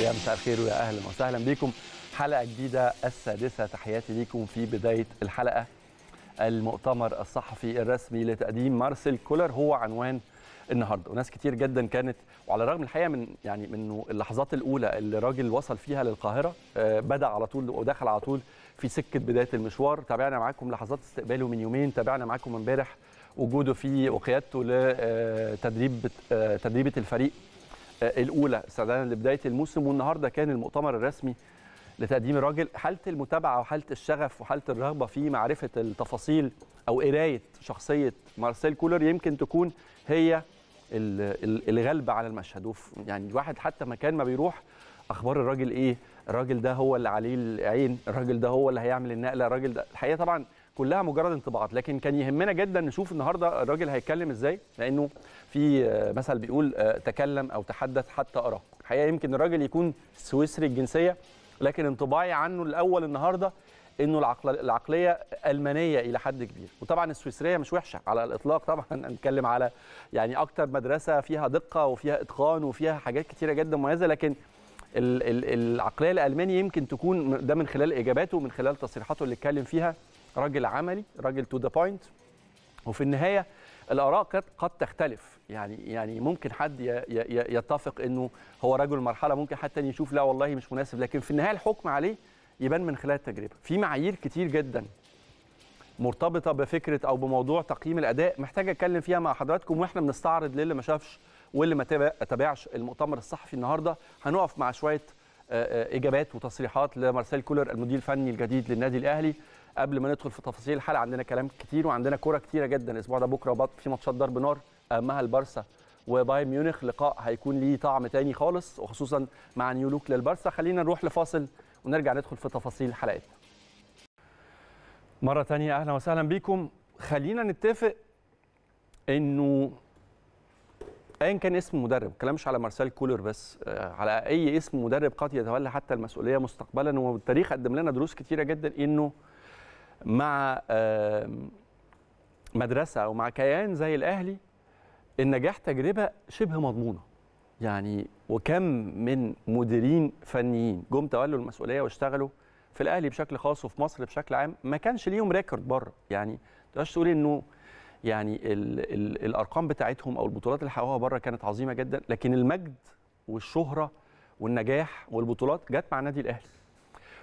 يا مساء الخير ويا اهلا وسهلا بكم حلقه جديده السادسه تحياتي ليكم في بدايه الحلقه المؤتمر الصحفي الرسمي لتقديم مارسيل كولر هو عنوان النهارده وناس كتير جدا كانت وعلى الرغم الحقيقه من يعني من اللحظات الاولى اللي الراجل وصل فيها للقاهره آه، بدا على طول ودخل على طول في سكه بدايه المشوار تابعنا معاكم لحظات استقباله من يومين تابعنا معاكم امبارح وجوده في وقيادته لتدريب آه، تدريبه الفريق آه، الاولى استعدادا لبدايه الموسم والنهارده كان المؤتمر الرسمي لتقديم الراجل حاله المتابعه وحاله الشغف وحاله الرغبه في معرفه التفاصيل او قرايه شخصيه مارسيل كولر يمكن تكون هي الغلبة على المشهد يعني الواحد حتى مكان ما بيروح اخبار الراجل ايه الراجل ده هو اللي عليه العين الراجل ده هو اللي هيعمل النقله الراجل ده الحقيقه طبعا كلها مجرد انطباعات لكن كان يهمنا جدا نشوف النهارده الراجل هيتكلم ازاي لانه في آه، مثل بيقول آه، تكلم او تحدث حتى اراه الحقيقه يمكن الراجل يكون سويسري الجنسيه لكن انطباعي عنه الاول النهارده انه العقل العقليه المانيه الى حد كبير وطبعا السويسريه مش وحشه على الاطلاق طبعا نتكلم على يعني اكتر مدرسه فيها دقه وفيها اتقان وفيها حاجات كتيره جدا مميزه لكن العقليه الالماني يمكن تكون ده من خلال اجاباته ومن خلال تصريحاته اللي اتكلم فيها راجل عملي راجل تو ذا بوينت وفي النهايه الاراء كانت قد تختلف يعني يعني ممكن حد يتفق انه هو رجل مرحله ممكن حد تاني يشوف لا والله مش مناسب لكن في النهايه الحكم عليه يبان من خلال التجربه في معايير كتير جدا مرتبطه بفكره او بموضوع تقييم الاداء محتاج اتكلم فيها مع حضراتكم واحنا بنستعرض للي ما شافش واللي ما تابعش المؤتمر الصحفي النهارده هنقف مع شويه اجابات وتصريحات لمارسيل كولر المدير الفني الجديد للنادي الاهلي قبل ما ندخل في تفاصيل الحلقه عندنا كلام كتير وعندنا كوره كتيره جدا الاسبوع ده بكره وبط في ماتشات ضرب نار اهمها البارسا وبايرن ميونخ لقاء هيكون ليه طعم تاني خالص وخصوصا مع نيولوك للبارسا خلينا نروح لفاصل ونرجع ندخل في تفاصيل حلقتنا مرة تانية أهلا وسهلا بيكم خلينا نتفق إنه أيا كان اسم مدرب الكلام مش على مارسيل كولر بس آه، على أي اسم مدرب قد يتولى حتى المسؤولية مستقبلا والتاريخ قدم لنا دروس كتيرة جدا إنه مع مدرسه او مع كيان زي الاهلي النجاح تجربه شبه مضمونه يعني وكم من مديرين فنيين جم تولوا المسؤوليه واشتغلوا في الاهلي بشكل خاص وفي مصر بشكل عام ما كانش ليهم ريكورد بره يعني تقدرش تقول انه يعني الـ الـ الارقام بتاعتهم او البطولات اللي حققوها بره كانت عظيمه جدا لكن المجد والشهره والنجاح والبطولات جت مع النادي الاهلي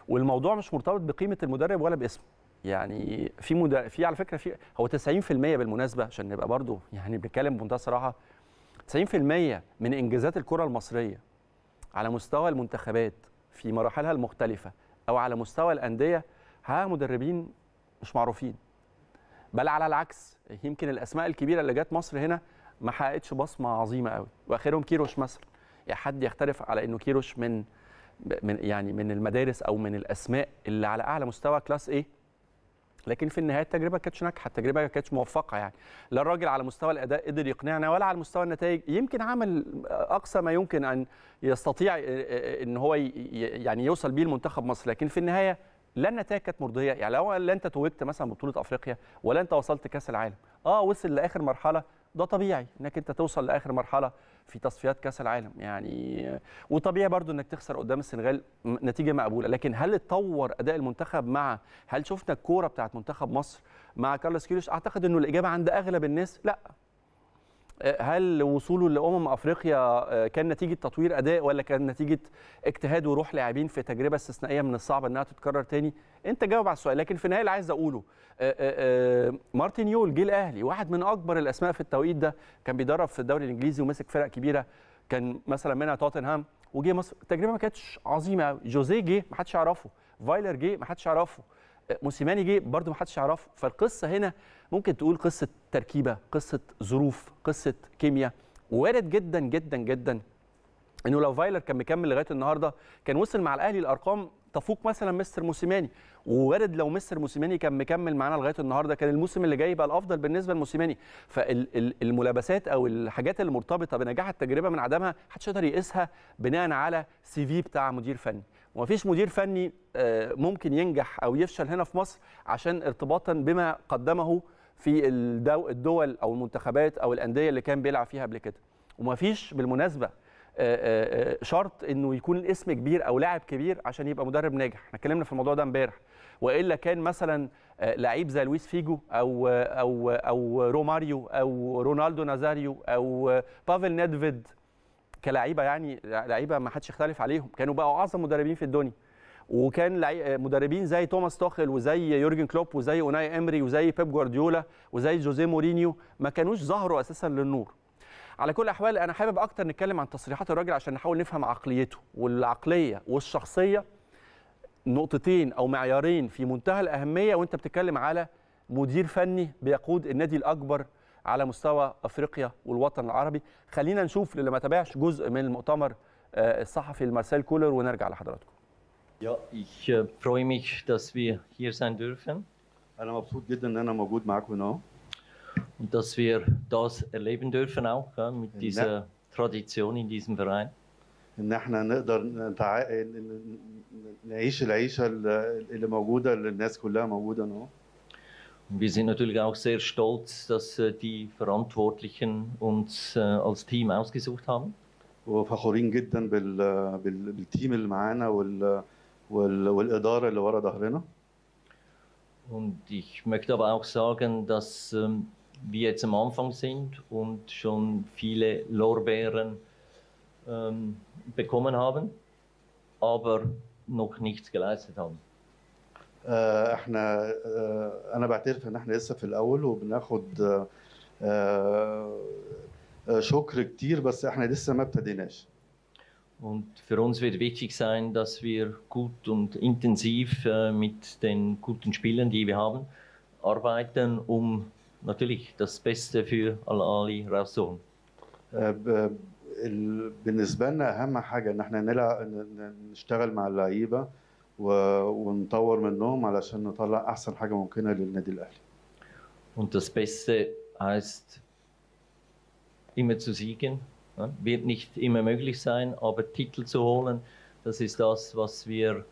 والموضوع مش مرتبط بقيمه المدرب ولا باسمه يعني في مد... في على فكره في هو 90% بالمناسبه عشان نبقى برضو يعني بنتكلم بمنتهى الصراحه 90% من انجازات الكره المصريه على مستوى المنتخبات في مراحلها المختلفه او على مستوى الانديه ها مدربين مش معروفين بل على العكس يمكن الاسماء الكبيره اللي جت مصر هنا ما حققتش بصمه عظيمه قوي واخرهم كيروش مثلا يعني حد يختلف على انه كيروش من من يعني من المدارس او من الاسماء اللي على اعلى مستوى كلاس ايه لكن في النهايه التجربه كانتش ناجحه التجربه كانتش موفقه يعني لا الراجل على مستوى الاداء قدر يقنعنا ولا على مستوى النتائج يمكن عمل اقصى ما يمكن ان يستطيع آه، آه، ان هو يعني يوصل بيه المنتخب مصر لكن في النهايه لا النتائج كانت مرضيه يعني لو لا انت توجت مثلا بطوله افريقيا ولا انت وصلت كاس العالم اه وصل لاخر مرحله ده طبيعي انك انت توصل لاخر مرحله في تصفيات كاس العالم يعني وطبيعي برضو انك تخسر قدام السنغال نتيجه مقبوله لكن هل اتطور اداء المنتخب مع هل شفنا الكوره بتاعت منتخب مصر مع كارلوس كيلوش اعتقد انه الاجابه عند اغلب الناس لا هل وصوله لامم افريقيا آه، كان نتيجه تطوير اداء ولا كان نتيجه اجتهاد وروح لاعبين في تجربه استثنائيه من الصعب انها تتكرر تاني انت جاوب على السؤال لكن في النهايه اللي عايز اقوله آه، آه، مارتن يول جه الاهلي واحد من اكبر الاسماء في التوقيت ده كان بيدرب في الدوري الانجليزي ومسك فرق كبيره كان مثلا منها توتنهام وجه مصر التجربه ما كانتش عظيمه جوزيه جه ما حدش يعرفه فايلر جه ما حدش يعرفه موسيماني جه برده ما حدش يعرفه فالقصه هنا ممكن تقول قصه تركيبه قصه ظروف قصه كيمياء وارد جدا جدا جدا انه لو فايلر كان مكمل لغايه النهارده كان وصل مع الاهلي لارقام تفوق مثلا مستر موسيماني ووارد لو مستر موسيماني كان مكمل معانا لغايه النهارده كان الموسم اللي جاي يبقى الافضل بالنسبه لموسيماني فالملابسات او الحاجات المرتبطه بنجاح التجربه من عدمها محدش يقدر يقيسها بناء على سي في بتاع مدير فني ومفيش مدير فني آه، ممكن ينجح او يفشل هنا في مصر عشان ارتباطا بما قدمه في الدول او المنتخبات او الانديه اللي كان بيلعب فيها قبل كده ومفيش بالمناسبه شرط انه يكون الاسم كبير او لاعب كبير عشان يبقى مدرب ناجح احنا اتكلمنا في الموضوع ده امبارح والا كان مثلا لعيب زي لويس فيجو او او او روماريو او رونالدو نازاريو او بافل نيدفيد كلاعيبه يعني لعيبه ما حدش يختلف عليهم كانوا بقوا اعظم مدربين في الدنيا وكان مدربين زي توماس توخل وزي يورجن كلوب وزي اوناي امري وزي بيب جوارديولا وزي جوزيه مورينيو ما كانوش ظهروا اساسا للنور على كل الاحوال انا حابب اكتر نتكلم عن تصريحات الراجل عشان نحاول نفهم عقليته والعقليه والشخصيه نقطتين او معيارين في منتهى الاهميه وانت بتتكلم على مدير فني بيقود النادي الاكبر على مستوى افريقيا والوطن العربي خلينا نشوف للي ما تابعش جزء من المؤتمر آه، الصحفي لمارسيل كولر ونرجع لحضراتكم Ja. Ich äh, freue mich, dass wir hier sein dürfen. Und dass wir das erleben dürfen auch ja, mit dieser Tradition in diesem Verein. ان Wir sind natürlich auch sehr stolz, dass äh, die Verantwortlichen uns äh, als Team ausgesucht haben. wir sind sehr وفخورين جدا بال... uns als Team ausgesucht haben. والإدارة اللي ورا ظهرنا Und ich möchte aber auch sagen, dass ähm, wir jetzt am Anfang sind und schon viele Lorbeeren ähm, bekommen haben, aber noch nichts geleistet haben. احنا انا بعترف ان احنا لسه في الاول وبناخد شكر كتير بس احنا لسه ما ابتديناش. Und für uns wird wichtig sein, dass wir gut und intensiv äh, mit den guten Spielern, die wir haben, arbeiten, um natürlich das Beste für Al-Ali rauszuholen. بالنسبة لنا أهم حاجة إن إحنا نلعب نشتغل مع اللعيبة ونطور منهم علشان نطلع أحسن حاجة ممكنة للنادي الأهلي. Und das Beste heißt immer zu siegen wird nicht immer möglich sein, aber Titel zu holen, das ist das, was wir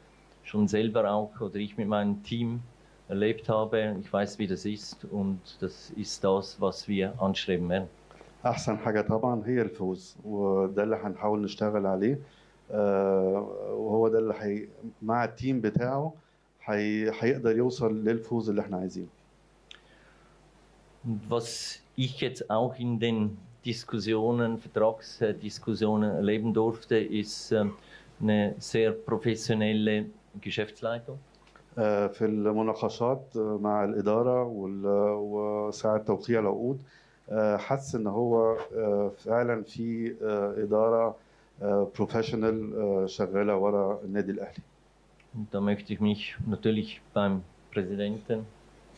schon selber auch oder ich mit meinem Team erlebt habe. Ich weiß, wie das ist und das ist das, was wir anstreben werden. احسن حاجه طبعا هي الفوز وده اللي هنحاول نشتغل عليه وهو ده اللي حي... مع التيم بتاعه حي... هيقدر يوصل للفوز اللي احنا عايزينه. Was ich jetzt auch in den Diskussionen, Vertragsdiskussionen erleben durfte, ist ähm, eine sehr professionelle Geschäftsleitung. Äh, في المناقشات äh, مع الإدارة وساعة توقيع العقود äh, حس إن هو فعلا في إدارة بروفيشنال شغالة ورا النادي الأهلي. Da möchte ich mich natürlich beim Präsidenten,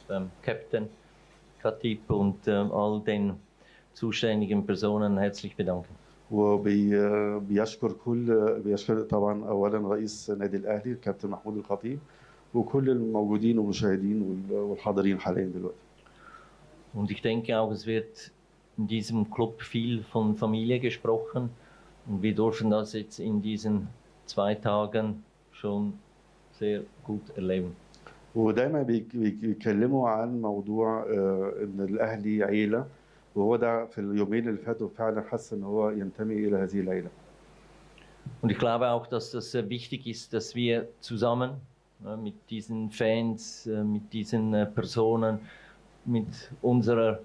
beim Captain Katip und all den zuständigen Personen herzlich bedanken. Und ich denke auch, es wird in diesem Club viel von Familie gesprochen und wir dürfen das jetzt in diesen zwei Tagen schon sehr gut erleben. ودايما بيتكلموا عن موضوع ان الاهلي عيله وهو في اليومين اللي فاتوا فعلا حس ان هو ينتمي الى هذه العيله. Und ich glaube auch, dass das sehr wichtig ist, dass wir zusammen äh, mit diesen Fans, äh, mit diesen äh, Personen, mit unserer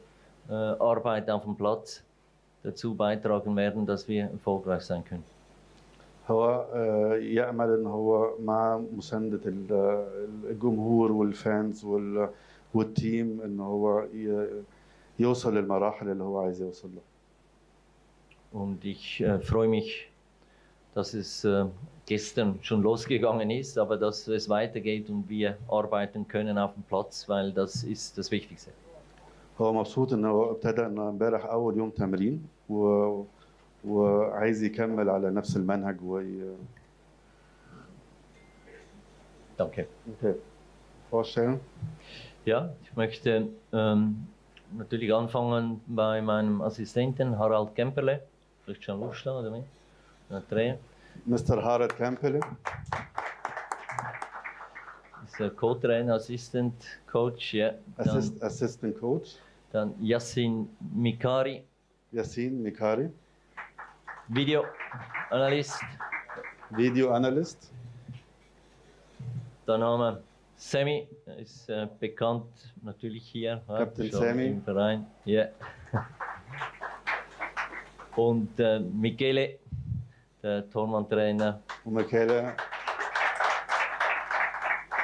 Arbeit auf dem Platz dazu beitragen werden, dass wir erfolgreich sein können. هو يأمل أن هو مع مساندة الجمهور والفانز والتيم أن هو يوصل للمراحل اللي هو عايز يوصل لها. Und ich äh, freue mich, dass es äh, gestern schon losgegangen ist, aber dass es weitergeht und wir arbeiten können auf dem Platz, weil das ist das Wichtigste. هو مبسوط ان هو ابتدى امبارح اول يوم تمرين و... وعايز يكمل على نفس المنهج وي Danke. Okay. Vorstellen? Ja, ich möchte ähm, natürlich anfangen bei meinem Assistenten Harald Kemperle. Vielleicht schon aufstehen oder nicht? Drehen. Mr. Harald Kemperle. der Co-Trainer, Assistant Coach, ja. Dann, Assist, Assistant Coach. Dann Yassin Mikari. Yassin Mikari. Video Analyst. Video Analyst. Dann haben wir Sammy ist äh, bekannt natürlich hier Captain schon Sammy. im Verein. Ja. Und äh, Michele, der Tormann-Trainer. Und Michele,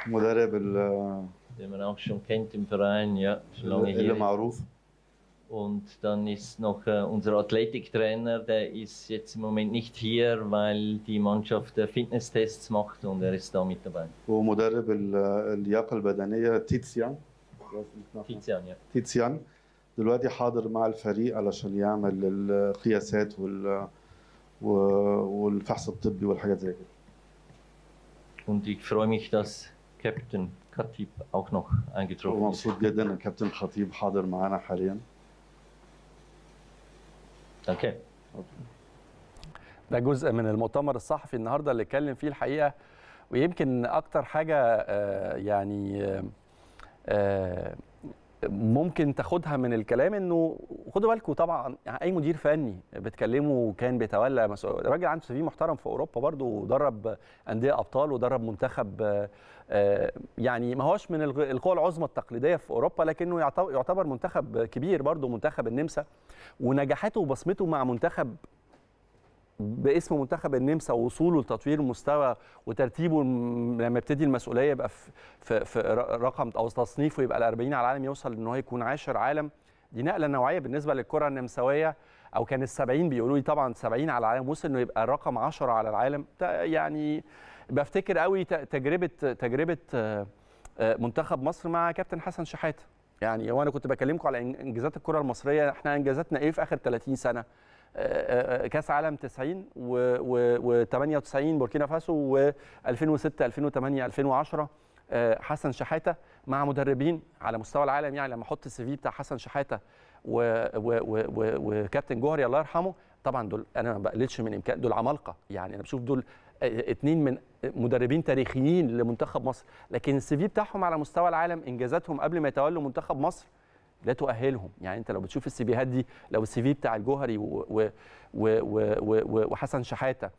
مدرب ال äh, den man auch schon kennt im Verein, ja, schon lange hier. معروف. Und dann ist noch äh, unser Athletiktrainer, der ist jetzt im Moment nicht hier, weil die Mannschaft äh, Fitnesstests macht und er ist da mit dabei. ومدرب äh, Tizian. Genau. Tizian, ja. Tizian. تيتسيان دلوقتي حاضر مع الفريق علشان يعمل القياسات وال والفحص الطبي والحاجات زي كده. Und ich freue mich, dass Captain Khatib auch noch eingetroffen oh, ist. مبسوط جدا ان كابتن خطيب حاضر معانا حاليا. تمام ده جزء من المؤتمر الصحفي النهارده اللي اتكلم فيه الحقيقه ويمكن اكتر حاجه آه، يعني آه، آه، ممكن تاخدها من الكلام انه خدوا بالكم طبعا يعني اي مدير فني بتكلمه كان بيتولى مسؤول راجل عنده سي محترم في اوروبا برضه ودرب انديه ابطال ودرب منتخب آه، يعني ما هوش من القوى العظمى التقليديه في اوروبا لكنه يعتبر منتخب كبير برضه منتخب النمسا ونجاحاته وبصمته مع منتخب باسم منتخب النمسا ووصوله لتطوير مستوى وترتيبه لما يبتدي المسؤوليه يبقى في, في رقم او تصنيفه يبقى ال 40 على العالم يوصل ان هو يكون عاشر عالم دي نقله نوعيه بالنسبه للكره النمساويه او كان ال70 بيقولوا لي طبعا 70 على العالم وصل انه يبقى رقم 10 على العالم يعني بفتكر قوي تجربه تجربه آه، منتخب مصر مع كابتن حسن شحاته يعني وانا كنت بكلمكم على انجازات الكره المصريه احنا انجازاتنا ايه في اخر 30 سنه آه، آه، كاس عالم 90 و98 بوركينا فاسو و2006 2008 2010 حسن شحاته مع مدربين على مستوى العالم يعني لما احط السي في بتاع حسن شحاته وكابتن جوهري الله يرحمه طبعا دول انا ما بقللش من امكان دول عمالقه يعني انا بشوف دول آه، اتنين من مدربين تاريخيين لمنتخب مصر لكن السي في بتاعهم على مستوى العالم انجازاتهم قبل ما يتولوا منتخب مصر لا تؤهلهم يعني انت لو بتشوف السيفيهات دي لو السي في بتاع الجوهري وحسن شحاته آه،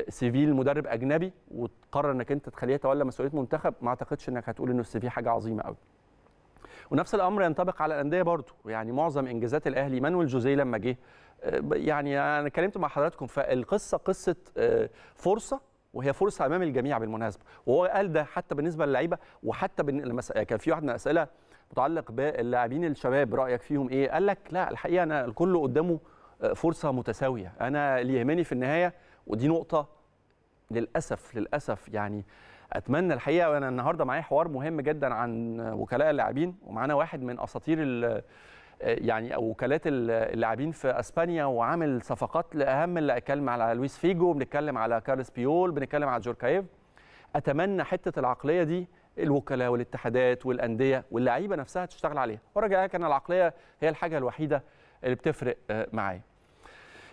آه، سي في المدرب اجنبي وتقرر انك انت تخليه يتولى مسؤوليه منتخب ما اعتقدش انك هتقول انه السي في حاجه عظيمه قوي ونفس الامر ينطبق على الانديه برضو يعني معظم انجازات الاهلي مانويل جوزيه لما جه آه، يعني انا اتكلمت مع حضراتكم فالقصه قصه فرصه وهي فرصه امام الجميع بالمناسبه وهو قال ده حتى بالنسبه للعيبه وحتى لما كان في واحد من الاسئله متعلق باللاعبين الشباب رايك فيهم ايه قال لك لا الحقيقه انا الكل قدامه آه، فرصه متساويه انا اللي يهمني في النهايه ودي نقطه للاسف للاسف يعني اتمنى الحقيقه وانا النهارده معايا حوار مهم جدا عن وكلاء اللاعبين ومعانا واحد من اساطير آه، يعني او وكالات اللاعبين في اسبانيا وعامل صفقات لاهم اللي اتكلم على لويس فيجو بنتكلم على كارلس بيول بنتكلم على جوركايف اتمنى حته العقليه دي الوكلاء والاتحادات والانديه واللعيبه نفسها تشتغل عليها ورجاء كان العقليه هي الحاجه الوحيده اللي بتفرق آه، معايا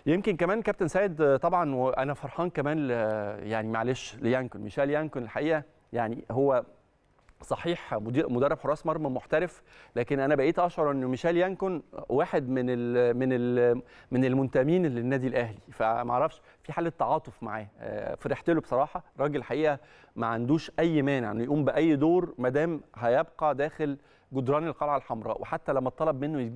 يمكن كمان كابتن سيد آه، طبعا وانا فرحان كمان آه، يعني معلش ليانكون ميشيل يانكون الحقيقه يعني هو صحيح مدرب حراس مرمى محترف لكن انا بقيت اشعر ان ميشيل يانكون واحد من الـ من الـ من المنتمين للنادي الاهلي فما اعرفش في حاله تعاطف معاه آه، فرحت له بصراحه راجل حقيقه ما عندوش اي مانع انه يقوم باي دور ما دام هيبقى داخل جدران القلعه الحمراء وحتى لما طلب منه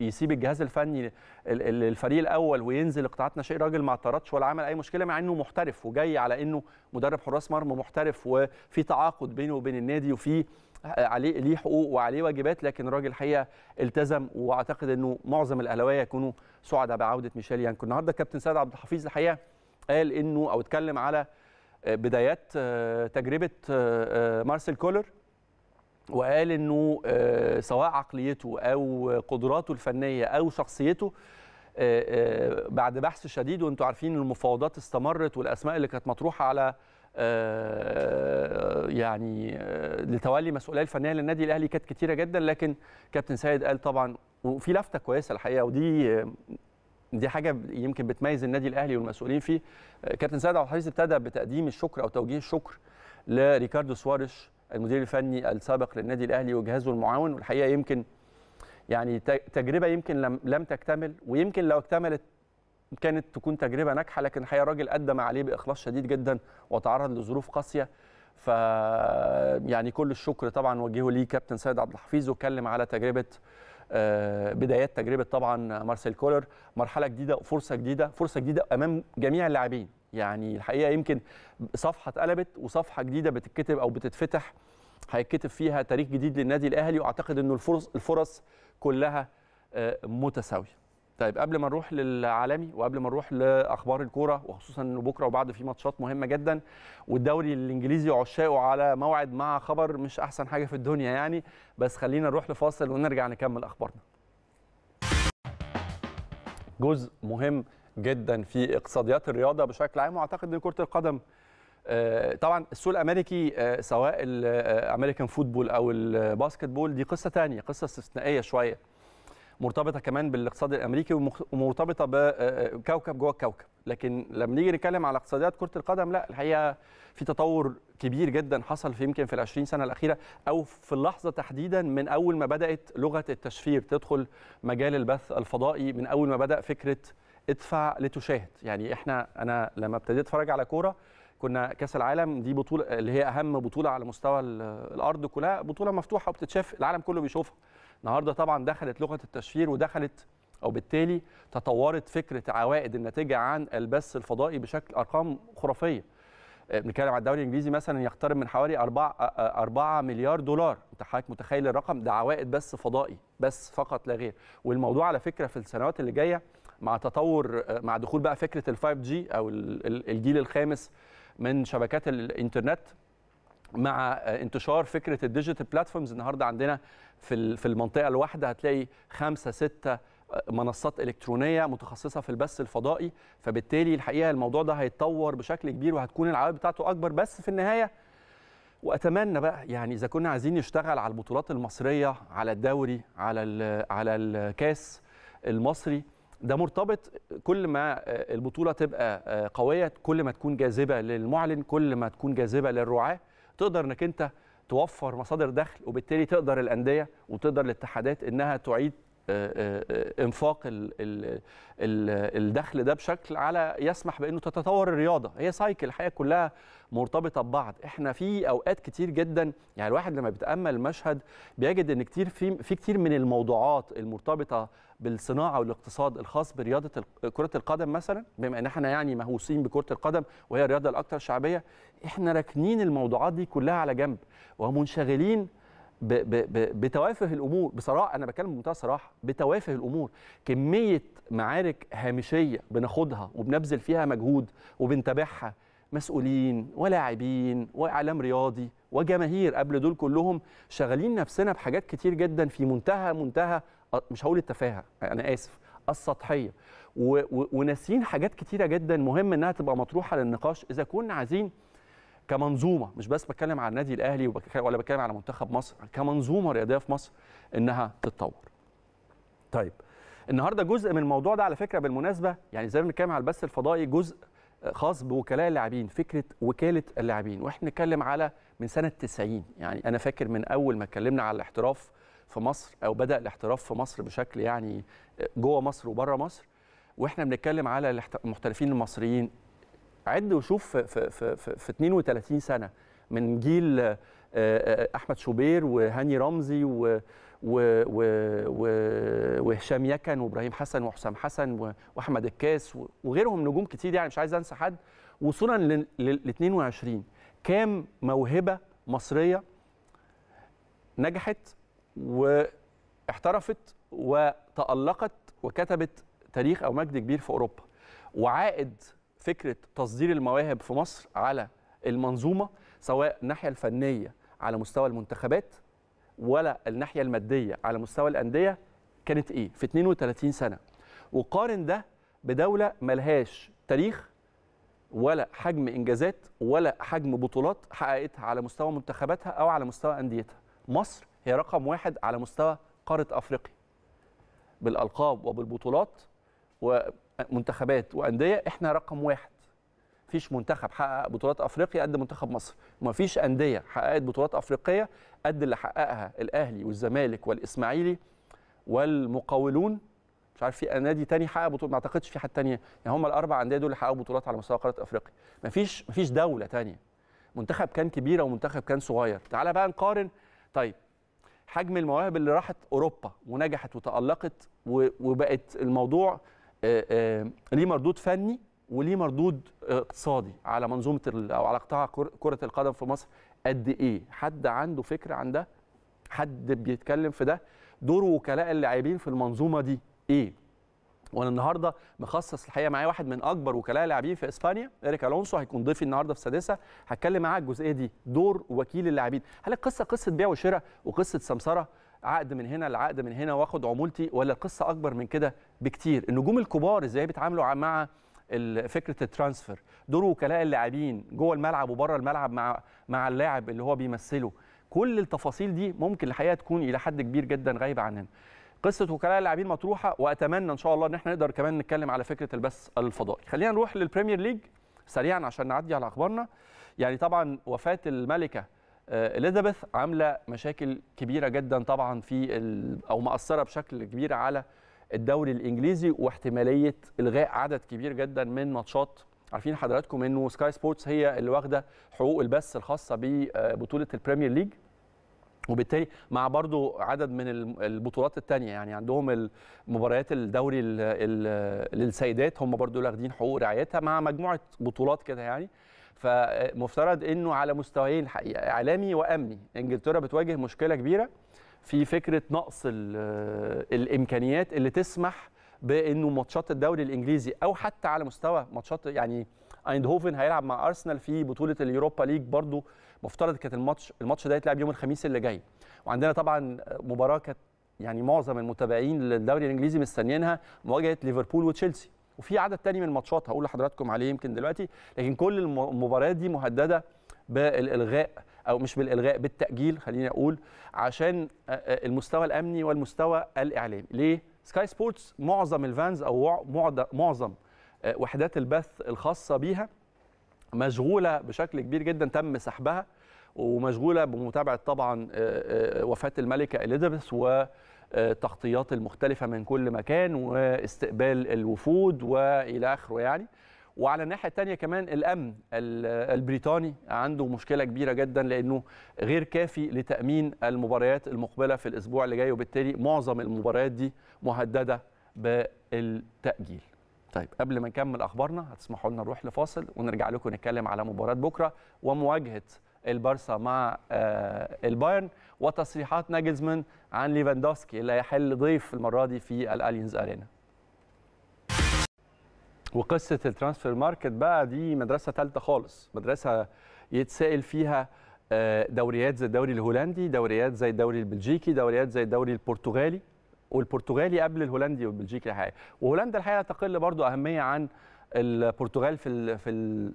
يسيب الجهاز الفني للفريق الاول وينزل قطاعات ناشئين راجل ما اعترضش ولا عمل اي مشكله مع انه محترف وجاي على انه مدرب حراس مرمى محترف وفي تعاقد بينه وبين النادي وفي عليه ليه حقوق وعليه واجبات لكن الراجل الحقيقه التزم واعتقد انه معظم الاهلاويه يكونوا سعداء بعوده ميشيل يانكو النهارده الكابتن سيد عبد الحفيظ الحقيقه قال انه او اتكلم على آه، بدايات آه، تجربه آه، مارسيل كولر وقال انه آه، سواء عقليته او قدراته الفنيه او شخصيته آه، آه، بعد بحث شديد وانتم عارفين المفاوضات استمرت والاسماء اللي كانت مطروحه على يعني لتولي المسؤوليه الفنيه للنادي الاهلي كانت كتيره جدا لكن كابتن سيد قال طبعا وفي لفته كويسه الحقيقه ودي دي حاجه يمكن بتميز النادي الاهلي والمسؤولين فيه كابتن سيد عبد الحفيظ ابتدى بتقديم الشكر او توجيه الشكر لريكاردو سواريش المدير الفني السابق للنادي الاهلي وجهازه المعاون والحقيقه يمكن يعني تجربه يمكن لم, لم تكتمل ويمكن لو اكتملت كانت تكون تجربه ناجحه لكن الحقيقه الراجل قدم عليه باخلاص شديد جدا وتعرض لظروف قاسيه ف يعني كل الشكر طبعا وجهه ليه كابتن سيد عبد الحفيظ واتكلم على تجربه آه، بدايات تجربه طبعا مارسيل كولر مرحله جديده وفرصه جديده فرصه جديده امام جميع اللاعبين يعني الحقيقه يمكن صفحه اتقلبت وصفحه جديده بتتكتب او بتتفتح هيتكتب فيها تاريخ جديد للنادي الاهلي واعتقد انه الفرص الفرص كلها آه، متساويه. طيب قبل ما نروح للعالمي وقبل ما نروح لاخبار الكوره وخصوصا انه بكره وبعد في ماتشات مهمه جدا والدوري الانجليزي وعشاقه على موعد مع خبر مش احسن حاجه في الدنيا يعني بس خلينا نروح لفاصل ونرجع نكمل اخبارنا. جزء مهم جدا في اقتصاديات الرياضه بشكل عام واعتقد ان كره القدم آه، طبعا السوق الامريكي آه، سواء الامريكان آه، فوتبول او الباسكت بول دي قصه ثانيه قصه استثنائيه شويه مرتبطه كمان بالاقتصاد الامريكي ومرتبطه بكوكب جوه الكوكب لكن لما نيجي نتكلم على اقتصاديات كره القدم لا الحقيقه في تطور كبير جدا حصل في يمكن في ال20 سنه الاخيره او في اللحظه تحديدا من اول ما بدات لغه التشفير تدخل مجال البث الفضائي من اول ما بدا فكره ادفع لتشاهد يعني احنا انا لما ابتديت اتفرج على كوره كنا كاس العالم دي بطوله اللي هي اهم بطوله على مستوى الارض كلها بطوله مفتوحه وبتتشاف العالم كله بيشوفها النهارده طبعا دخلت لغه التشفير ودخلت او بالتالي تطورت فكره عوائد الناتجه عن البث الفضائي بشكل ارقام خرافيه آه، بنتكلم على الدوري الانجليزي مثلا يقترب من حوالي 4 4 آه، آه، مليار دولار انت حضرتك متخيل الرقم ده عوائد بس فضائي بس فقط لا غير والموضوع على فكره في السنوات اللي جايه مع تطور مع دخول بقى فكره ال 5 جي او الجيل الخامس من شبكات الانترنت مع انتشار فكره الديجيتال بلاتفورمز النهارده عندنا في في المنطقه الواحده هتلاقي خمسه سته منصات الكترونيه متخصصه في البث الفضائي فبالتالي الحقيقه الموضوع ده هيتطور بشكل كبير وهتكون العوائد بتاعته اكبر بس في النهايه واتمنى بقى يعني اذا كنا عايزين نشتغل على البطولات المصريه على الدوري على على الكاس المصري ده مرتبط كل ما آه، البطوله تبقى آه، قويه كل ما تكون جاذبه للمعلن كل ما تكون جاذبه للرعاه تقدر انك انت توفر مصادر دخل وبالتالي تقدر الانديه وتقدر الاتحادات انها تعيد انفاق الدخل ده بشكل على يسمح بانه تتطور الرياضه هي سايكل الحقيقه كلها مرتبطه ببعض احنا في اوقات كتير جدا يعني الواحد لما بيتامل المشهد بيجد ان كتير في في كتير من الموضوعات المرتبطه بالصناعه والاقتصاد الخاص برياضه كره القدم مثلا بما ان احنا يعني مهووسين بكره القدم وهي الرياضه الاكثر شعبيه احنا راكنين الموضوعات دي كلها على جنب ومنشغلين ب ب ب بتوافه الامور بصراحه انا بتكلم بمنتهى الصراحه بتوافه الامور كميه معارك هامشيه بناخدها وبنبذل فيها مجهود وبنتابعها مسؤولين ولاعبين واعلام رياضي وجماهير قبل دول كلهم شغالين نفسنا بحاجات كتير جدا في منتهى منتهى مش هقول التفاهه انا اسف السطحيه وناسيين حاجات كتيره جدا مهم انها تبقى مطروحه للنقاش اذا كنا عايزين كمنظومه مش بس بتكلم على النادي الاهلي ولا بتكلم على منتخب مصر كمنظومه رياضيه في مصر انها تتطور. طيب النهارده جزء من الموضوع ده على فكره بالمناسبه يعني زي ما بنتكلم على البث الفضائي جزء خاص بوكلاء اللاعبين فكره وكاله اللاعبين واحنا بنتكلم على من سنه 90 يعني انا فاكر من اول ما اتكلمنا على الاحتراف في مصر او بدا الاحتراف في مصر بشكل يعني جوه مصر وبره مصر واحنا بنتكلم على المحترفين المصريين عد وشوف في, في, في, في 32 سنه من جيل آه، آه، احمد شوبير وهاني رمزي و و و و وهشام يكن وابراهيم حسن وحسام حسن واحمد الكاس وغيرهم نجوم كتير يعني مش عايز انسى حد وصولا لل 22 كام موهبه مصريه نجحت واحترفت وتالقت وكتبت تاريخ او مجد كبير في اوروبا وعائد فكره تصدير المواهب في مصر على المنظومه سواء الناحيه الفنيه على مستوى المنتخبات ولا الناحيه الماديه على مستوى الانديه كانت ايه في 32 سنه وقارن ده بدوله ملهاش تاريخ ولا حجم انجازات ولا حجم بطولات حققتها على مستوى منتخباتها او على مستوى انديتها مصر هي رقم واحد على مستوى قاره افريقيا بالالقاب وبالبطولات و منتخبات وانديه احنا رقم واحد مفيش منتخب حقق بطولات افريقيا قد منتخب مصر فيش انديه حققت بطولات افريقيه قد اللي حققها الاهلي والزمالك والاسماعيلي والمقاولون مش عارف في نادي تاني حقق بطولات ما اعتقدش في حد تاني يعني هم الاربع انديه دول اللي حققوا بطولات على مستوى قاره افريقيا مفيش مفيش دوله تانيه منتخب كان كبير ومنتخب كان صغير تعالى بقى نقارن طيب حجم المواهب اللي راحت اوروبا ونجحت وتالقت وبقت الموضوع آه، آه، ليه مردود فني وليه مردود اقتصادي على منظومه او على قطاع كره القدم في مصر قد ايه حد عنده فكره عن ده حد بيتكلم في ده دور وكلاء اللاعبين في المنظومه دي ايه وانا النهارده مخصص الحقيقه معايا واحد من اكبر وكلاء اللاعبين في اسبانيا اريك الونسو هيكون ضيفي النهارده في السادسه هتكلم معاه على الجزئيه دي دور وكيل اللاعبين هل القصه قصه بيع وشراء وقصه سمسره عقد من هنا لعقد من هنا واخد عمولتي ولا القصه اكبر من كده بكتير النجوم الكبار ازاي بيتعاملوا مع فكره الترانسفير دور وكلاء اللاعبين جوه الملعب وبره الملعب مع مع اللاعب اللي هو بيمثله كل التفاصيل دي ممكن الحقيقه تكون الى حد كبير جدا غايبه عننا قصه وكلاء اللاعبين مطروحه واتمنى ان شاء الله ان احنا نقدر كمان نتكلم على فكره البث الفضائي خلينا نروح للبريمير ليج سريعا عشان نعدي على اخبارنا يعني طبعا وفاه الملكه آه، اليزابيث عامله مشاكل كبيره جدا طبعا في او مأثره بشكل كبير على الدوري الانجليزي واحتماليه الغاء عدد كبير جدا من ماتشات عارفين حضراتكم انه سكاي سبورتس هي اللي واخده حقوق البث الخاصه ببطوله البريمير ليج وبالتالي مع برضو عدد من البطولات الثانيه يعني عندهم مباريات الدوري للسيدات هم برضو واخدين حقوق رعايتها مع مجموعه بطولات كده يعني فمفترض انه على مستويين الحقيقه اعلامي وامني انجلترا بتواجه مشكله كبيره في فكره نقص الامكانيات اللي تسمح بانه ماتشات الدوري الانجليزي او حتى على مستوى ماتشات يعني ايندهوفن هيلعب مع ارسنال في بطوله اليوروبا ليج برضو مفترض كانت الماتش الماتش ده يتلعب يوم الخميس اللي جاي وعندنا طبعا مباراه كانت يعني معظم المتابعين للدوري الانجليزي مستنيينها مواجهه ليفربول وتشيلسي وفي عدد تاني من الماتشات هقول لحضراتكم عليه يمكن دلوقتي لكن كل المباريات دي مهدده بالالغاء او مش بالالغاء بالتاجيل خليني اقول عشان المستوى الامني والمستوى الاعلامي ليه سكاي سبورتس معظم الفانز او معظم وحدات البث الخاصه بيها مشغوله بشكل كبير جدا تم سحبها ومشغوله بمتابعه طبعا وفاه الملكه اليزابيث و التغطيات المختلفه من كل مكان واستقبال الوفود والى اخره يعني وعلى الناحيه الثانيه كمان الامن البريطاني عنده مشكله كبيره جدا لانه غير كافي لتامين المباريات المقبله في الاسبوع اللي جاي وبالتالي معظم المباريات دي مهدده بالتاجيل طيب قبل ما نكمل اخبارنا هتسمحوا لنا نروح لفاصل ونرجع لكم نتكلم على مباراه بكره ومواجهه البارسا مع آه، البايرن وتصريحات ناجلزمان عن ليفاندوفسكي اللي هيحل ضيف المره دي في الالينز ارينا وقصه الترانسفير ماركت بقى دي مدرسه ثالثه خالص مدرسه يتسائل فيها آه، دوريات زي الدوري الهولندي دوريات زي الدوري البلجيكي دوريات زي الدوري البرتغالي والبرتغالي قبل الهولندي والبلجيكي الحقيقه وهولندا الحقيقه تقل برضو اهميه عن البرتغال في في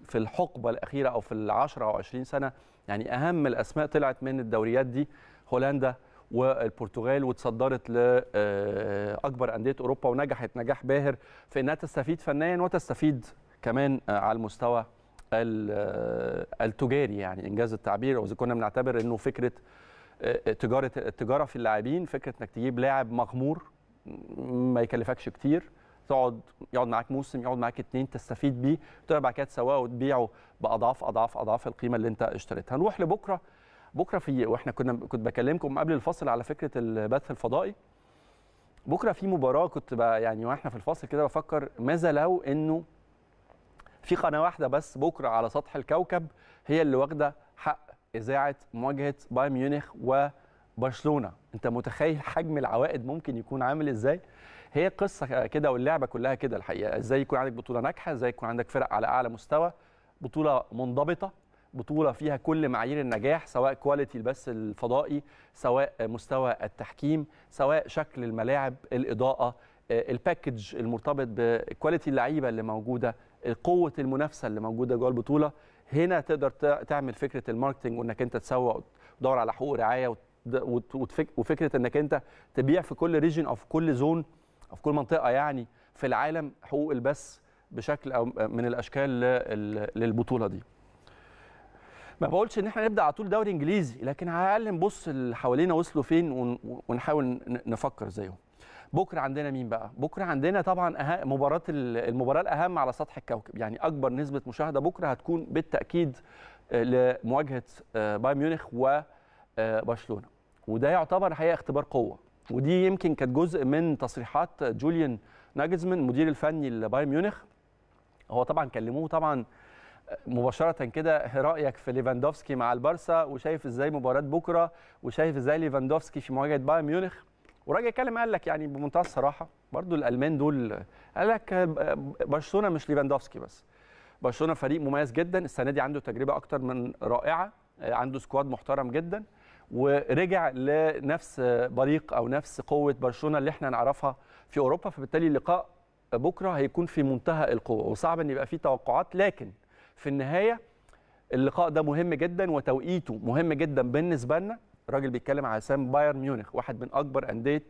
في الحقبه الاخيره او في ال 10 او 20 سنه يعني اهم الاسماء طلعت من الدوريات دي هولندا والبرتغال وتصدرت لاكبر آه، انديه اوروبا ونجحت نجاح باهر في انها تستفيد فنيا وتستفيد كمان آه، على المستوى آه، التجاري يعني انجاز التعبير واذا كنا بنعتبر انه فكره تجاره التجاره في اللاعبين فكره انك تجيب لاعب مغمور ما يكلفكش كتير تقعد يقعد معاك موسم يقعد معاك اتنين تستفيد بيه ترى بعد كده تسواه وتبيعه باضعاف اضعاف اضعاف القيمه اللي انت اشتريتها هنروح لبكره بكره في واحنا كنا كنت بكلمكم قبل الفصل على فكره البث الفضائي بكره في مباراه كنت بقى يعني واحنا في الفصل كده بفكر ماذا لو انه في قناه واحده بس بكره على سطح الكوكب هي اللي واخده حق اذاعه مواجهه بايرن ميونخ وبرشلونه انت متخيل حجم العوائد ممكن يكون عامل ازاي هي قصه كده واللعبه كلها كده الحقيقه ازاي يكون عندك بطوله ناجحه ازاي يكون عندك فرق على اعلى مستوى بطوله منضبطه بطولة فيها كل معايير النجاح سواء كواليتي البث الفضائي سواء مستوى التحكيم سواء شكل الملاعب الإضاءة آه، الباكج المرتبط بكواليتي اللعيبة اللي موجودة قوة المنافسة اللي موجودة جوه البطولة هنا تقدر تعمل فكرة الماركتينج وإنك أنت تسوق وتدور على حقوق رعاية وفكرة إنك أنت تبيع في كل ريجن أو في كل زون او في كل منطقه يعني في العالم حقوق البث بشكل او من الاشكال للبطوله دي ما بقولش ان احنا نبدا على طول دوري انجليزي لكن على الاقل نبص اللي حوالينا وصلوا فين ونحاول نفكر زيهم بكره عندنا مين بقى بكره عندنا طبعا أه-, مباراه المباراه الاهم على سطح الكوكب يعني اكبر نسبه مشاهده بكره هتكون بالتاكيد آه، لمواجهه آه، بايرن ميونخ وبرشلونه وده يعتبر الحقيقه اختبار قوه ودي يمكن كانت جزء من تصريحات جوليان ناجزمان مدير الفني لبايرن ميونخ هو طبعا كلموه طبعا مباشره كده رايك في ليفاندوفسكي مع البارسا وشايف ازاي مباراه بكره وشايف ازاي ليفاندوفسكي في مواجهه بايرن ميونخ وراجع يتكلم قال لك يعني بمنتهى الصراحه برضو الالمان دول قال لك برشلونه مش ليفاندوفسكي بس برشلونه فريق مميز جدا السنه دي عنده تجربه اكتر من رائعه عنده سكواد محترم جدا ورجع لنفس بريق او نفس قوه برشلونه اللي احنا نعرفها في اوروبا فبالتالي اللقاء بكره هيكون في منتهى القوه وصعب ان يبقى فيه توقعات لكن في النهايه اللقاء ده مهم جدا وتوقيته مهم جدا بالنسبه لنا الراجل بيتكلم على سام بايرن ميونخ واحد من اكبر انديه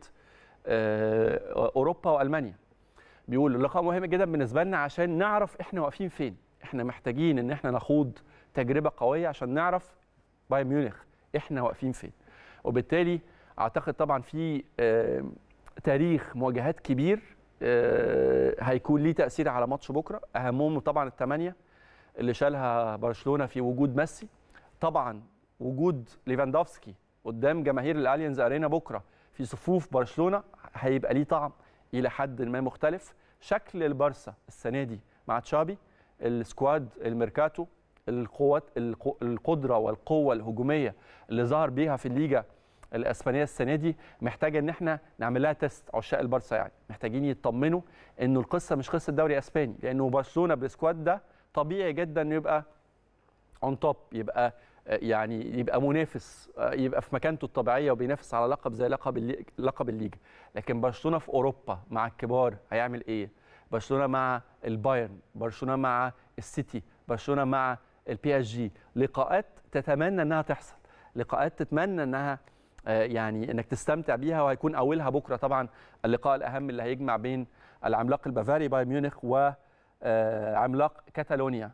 آه، اوروبا والمانيا بيقول اللقاء مهم جدا بالنسبه لنا عشان نعرف احنا واقفين فين احنا محتاجين ان احنا نخوض تجربه قويه عشان نعرف بايرن ميونخ احنا واقفين فين وبالتالي اعتقد طبعا في آه، تاريخ مواجهات كبير آه، هيكون ليه تاثير على ماتش بكره اهمهم طبعا الثمانيه اللي شالها برشلونه في وجود ميسي طبعا وجود ليفاندوفسكي قدام جماهير الاليانز ارينا بكره في صفوف برشلونه هيبقى ليه طعم الى حد ما مختلف شكل البارسا السنه دي مع تشابي السكواد الميركاتو القوات القدره والقوه الهجوميه اللي ظهر بيها في الليجا الاسبانيه السنه دي محتاجه ان احنا نعمل لها تيست عشاق البارسا يعني محتاجين يطمنوا انه القصه مش قصه دوري اسباني لانه برشلونه بالسكواد ده طبيعي جدا انه يبقى اون توب يبقى يعني يبقى منافس يبقى في مكانته الطبيعيه وبينافس على لقب زي لقب لقب الليجا لكن برشلونه في اوروبا مع الكبار هيعمل ايه برشلونه مع البايرن برشلونه مع السيتي برشلونه مع البي اس جي لقاءات تتمنى انها تحصل لقاءات تتمنى انها آه، يعني انك تستمتع بيها وهيكون اولها بكره طبعا اللقاء الاهم اللي هيجمع بين العملاق البافاري بايرن ميونخ وعملاق آه، كاتالونيا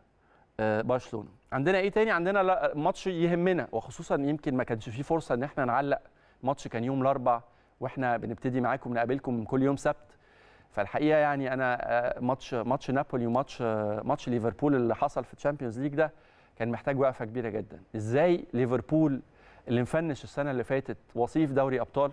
آه، برشلونه عندنا ايه تاني عندنا ماتش يهمنا وخصوصا يمكن ما كانش فيه فرصه ان احنا نعلق ماتش كان يوم الاربع واحنا بنبتدي معاكم نقابلكم كل يوم سبت فالحقيقه يعني انا آه، ماتش ماتش نابولي وماتش آه، ماتش ليفربول اللي حصل في تشامبيونز ليج ده كان محتاج وقفه كبيره جدا ازاي ليفربول اللي مفنش السنه اللي فاتت وصيف دوري ابطال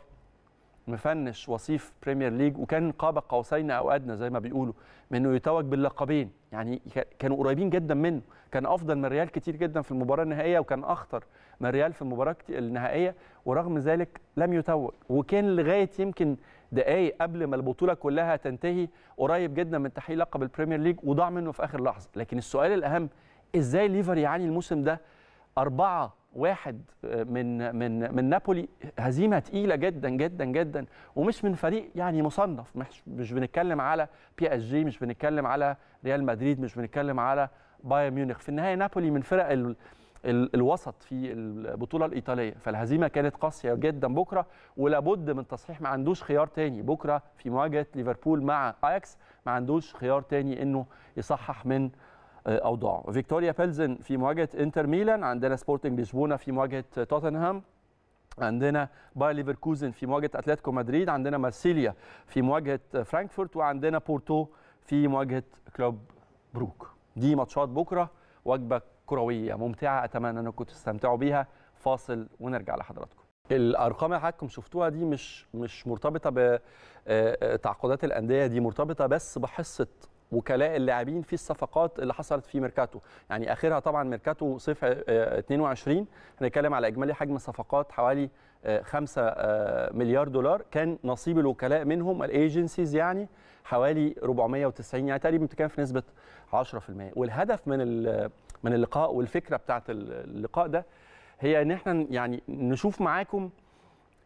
مفنش وصيف بريمير ليج وكان قاب قوسين او ادنى زي ما بيقولوا منه يتوج باللقبين يعني كانوا قريبين جدا منه كان افضل من ريال كتير جدا في المباراه النهائيه وكان اخطر من ريال في المباراه النهائيه ورغم ذلك لم يتوج وكان لغايه يمكن دقائق قبل ما البطوله كلها تنتهي قريب جدا من تحقيق لقب البريمير ليج وضاع منه في اخر لحظه لكن السؤال الاهم ازاي ليفر يعاني الموسم ده أربعة واحد آه، من من من نابولي هزيمه ثقيله جدا جدا جدا ومش من فريق يعني مصنف مش مش بنتكلم على بي اس جي مش بنتكلم على ريال مدريد مش بنتكلم على بايرن ميونخ في النهايه نابولي من فرق الوسط في البطوله الايطاليه فالهزيمه كانت قاسيه جدا بكره ولابد من تصحيح ما عندوش خيار تاني بكره في مواجهه ليفربول مع اياكس ما عندوش خيار تاني انه يصحح من آه، اوضاعه فيكتوريا بيلزن في مواجهه انتر ميلان عندنا سبورتنج لشبونه في مواجهه توتنهام عندنا باير ليفركوزن في مواجهه اتلتيكو مدريد عندنا مارسيليا في مواجهه فرانكفورت وعندنا بورتو في مواجهه كلوب بروك دي ماتشات بكره واجبك كرويه ممتعه اتمنى انكم تستمتعوا بيها فاصل ونرجع لحضراتكم الارقام اللي حضراتكم شفتوها دي مش مش مرتبطه بتعاقدات آه، آه، الانديه دي مرتبطه بس بحصه وكلاء اللاعبين في الصفقات اللي حصلت في ميركاتو يعني اخرها طبعا ميركاتو صيف آه، 22 هنتكلم على اجمالي حجم الصفقات حوالي 5 مليار دولار كان نصيب الوكلاء منهم الايجنسيز يعني حوالي 490 يعني تقريبا بتتكلم في نسبه 10% والهدف من من اللقاء والفكره بتاعه اللقاء ده هي ان احنا يعني نشوف معاكم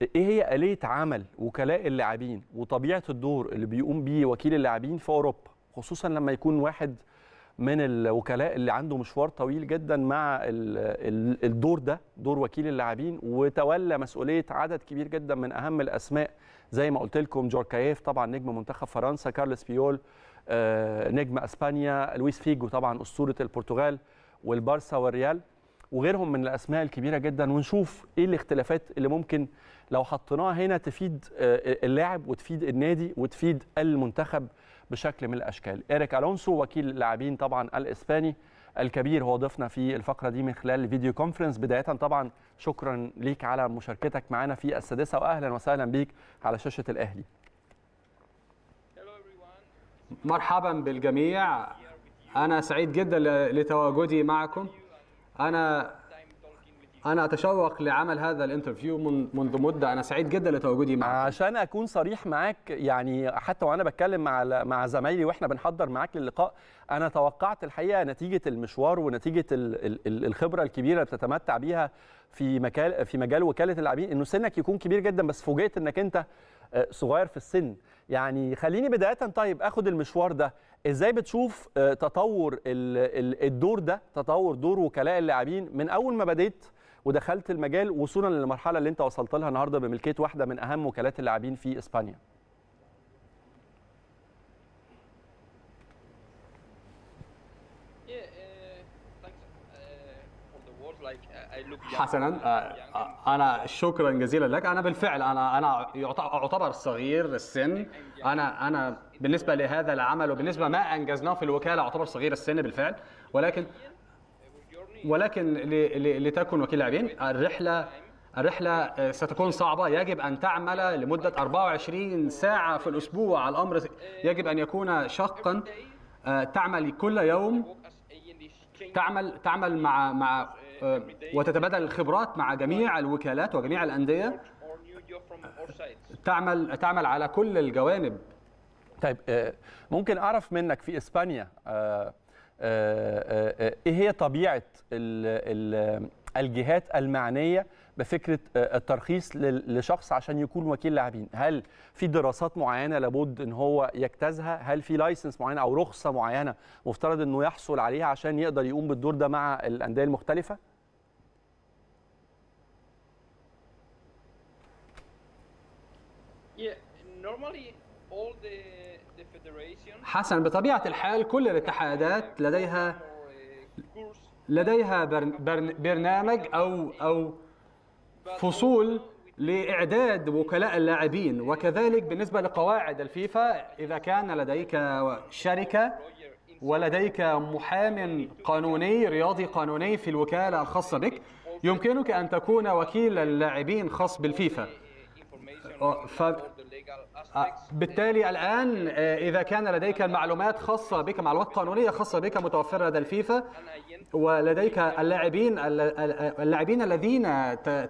ايه هي اليه عمل وكلاء اللاعبين وطبيعه الدور اللي بيقوم بيه وكيل اللاعبين في اوروبا خصوصا لما يكون واحد من الوكلاء اللي عنده مشوار طويل جدا مع الدور ده دور وكيل اللاعبين وتولى مسؤوليه عدد كبير جدا من اهم الاسماء زي ما قلت لكم جوركايف طبعا نجم منتخب فرنسا كارلس بيول آه، نجم اسبانيا لويس فيجو طبعا اسطوره البرتغال والبارسا والريال وغيرهم من الاسماء الكبيره جدا ونشوف ايه الاختلافات اللي ممكن لو حطيناها هنا تفيد آه، اللاعب وتفيد النادي وتفيد المنتخب بشكل من الاشكال ايريك الونسو وكيل اللاعبين طبعا الاسباني الكبير هو ضيفنا في الفقره دي من خلال فيديو كونفرنس بدايه طبعا شكرا ليك على مشاركتك معنا في السادسه واهلا وسهلا بيك على شاشه الاهلي مرحبا بالجميع أنا سعيد جدا لتواجدي معكم أنا أنا أتشوق لعمل هذا الانترفيو من منذ مدة أنا سعيد جدا لتواجدي معك عشان أكون صريح معاك يعني حتى وأنا بتكلم مع مع زمايلي وإحنا بنحضر معاك للقاء أنا توقعت الحقيقة نتيجة المشوار ونتيجة الخبرة الكبيرة اللي بتتمتع بيها في مجال في مجال وكالة اللاعبين إنه سنك يكون كبير جدا بس فوجئت إنك أنت آه، صغير في السن يعني خليني بداية طيب آخد المشوار ده ازاي بتشوف آه، تطور الدور ده تطور دور وكلاء اللاعبين من اول ما بديت ودخلت المجال وصولا للمرحله اللي انت وصلت لها النهارده بملكيه واحده من اهم وكالات اللاعبين في اسبانيا uh, uh, uh, حسنا آه، آه، انا شكرا جزيلا لك انا بالفعل انا انا اعتبر صغير السن انا انا بالنسبه لهذا العمل وبالنسبه ما انجزناه في الوكاله يعتبر صغير السن بالفعل ولكن ولكن لتكن وكيل لاعبين الرحله الرحلة آه، ستكون صعبة يجب أن تعمل لمدة 24 ساعة في الأسبوع الأمر يجب أن يكون شقا آه، تعمل كل يوم تعمل تعمل مع مع آه، وتتبادل الخبرات مع جميع الوكالات وجميع الأندية تعمل تعمل على كل الجوانب طيب آه، ممكن اعرف منك في اسبانيا آه، آه، ايه هي طبيعه الجهات المعنيه بفكره الترخيص لشخص عشان يكون وكيل لاعبين هل في دراسات معينه لابد ان هو يجتازها هل في لايسنس معينه او رخصه معينه مفترض انه يحصل عليها عشان يقدر يقوم بالدور ده مع الانديه المختلفه حسن بطبيعة الحال كل الاتحادات لديها لديها برنامج أو أو فصول لإعداد وكلاء اللاعبين وكذلك بالنسبة لقواعد الفيفا إذا كان لديك شركة ولديك محام قانوني رياضي قانوني في الوكالة الخاصة بك يمكنك أن تكون وكيل اللاعبين خاص بالفيفا آه، بالتالي الآن آه، إذا كان لديك المعلومات خاصة بك معلومات قانونية خاصة بك متوفرة لدى الفيفا ولديك اللاعبين اللاعبين الذين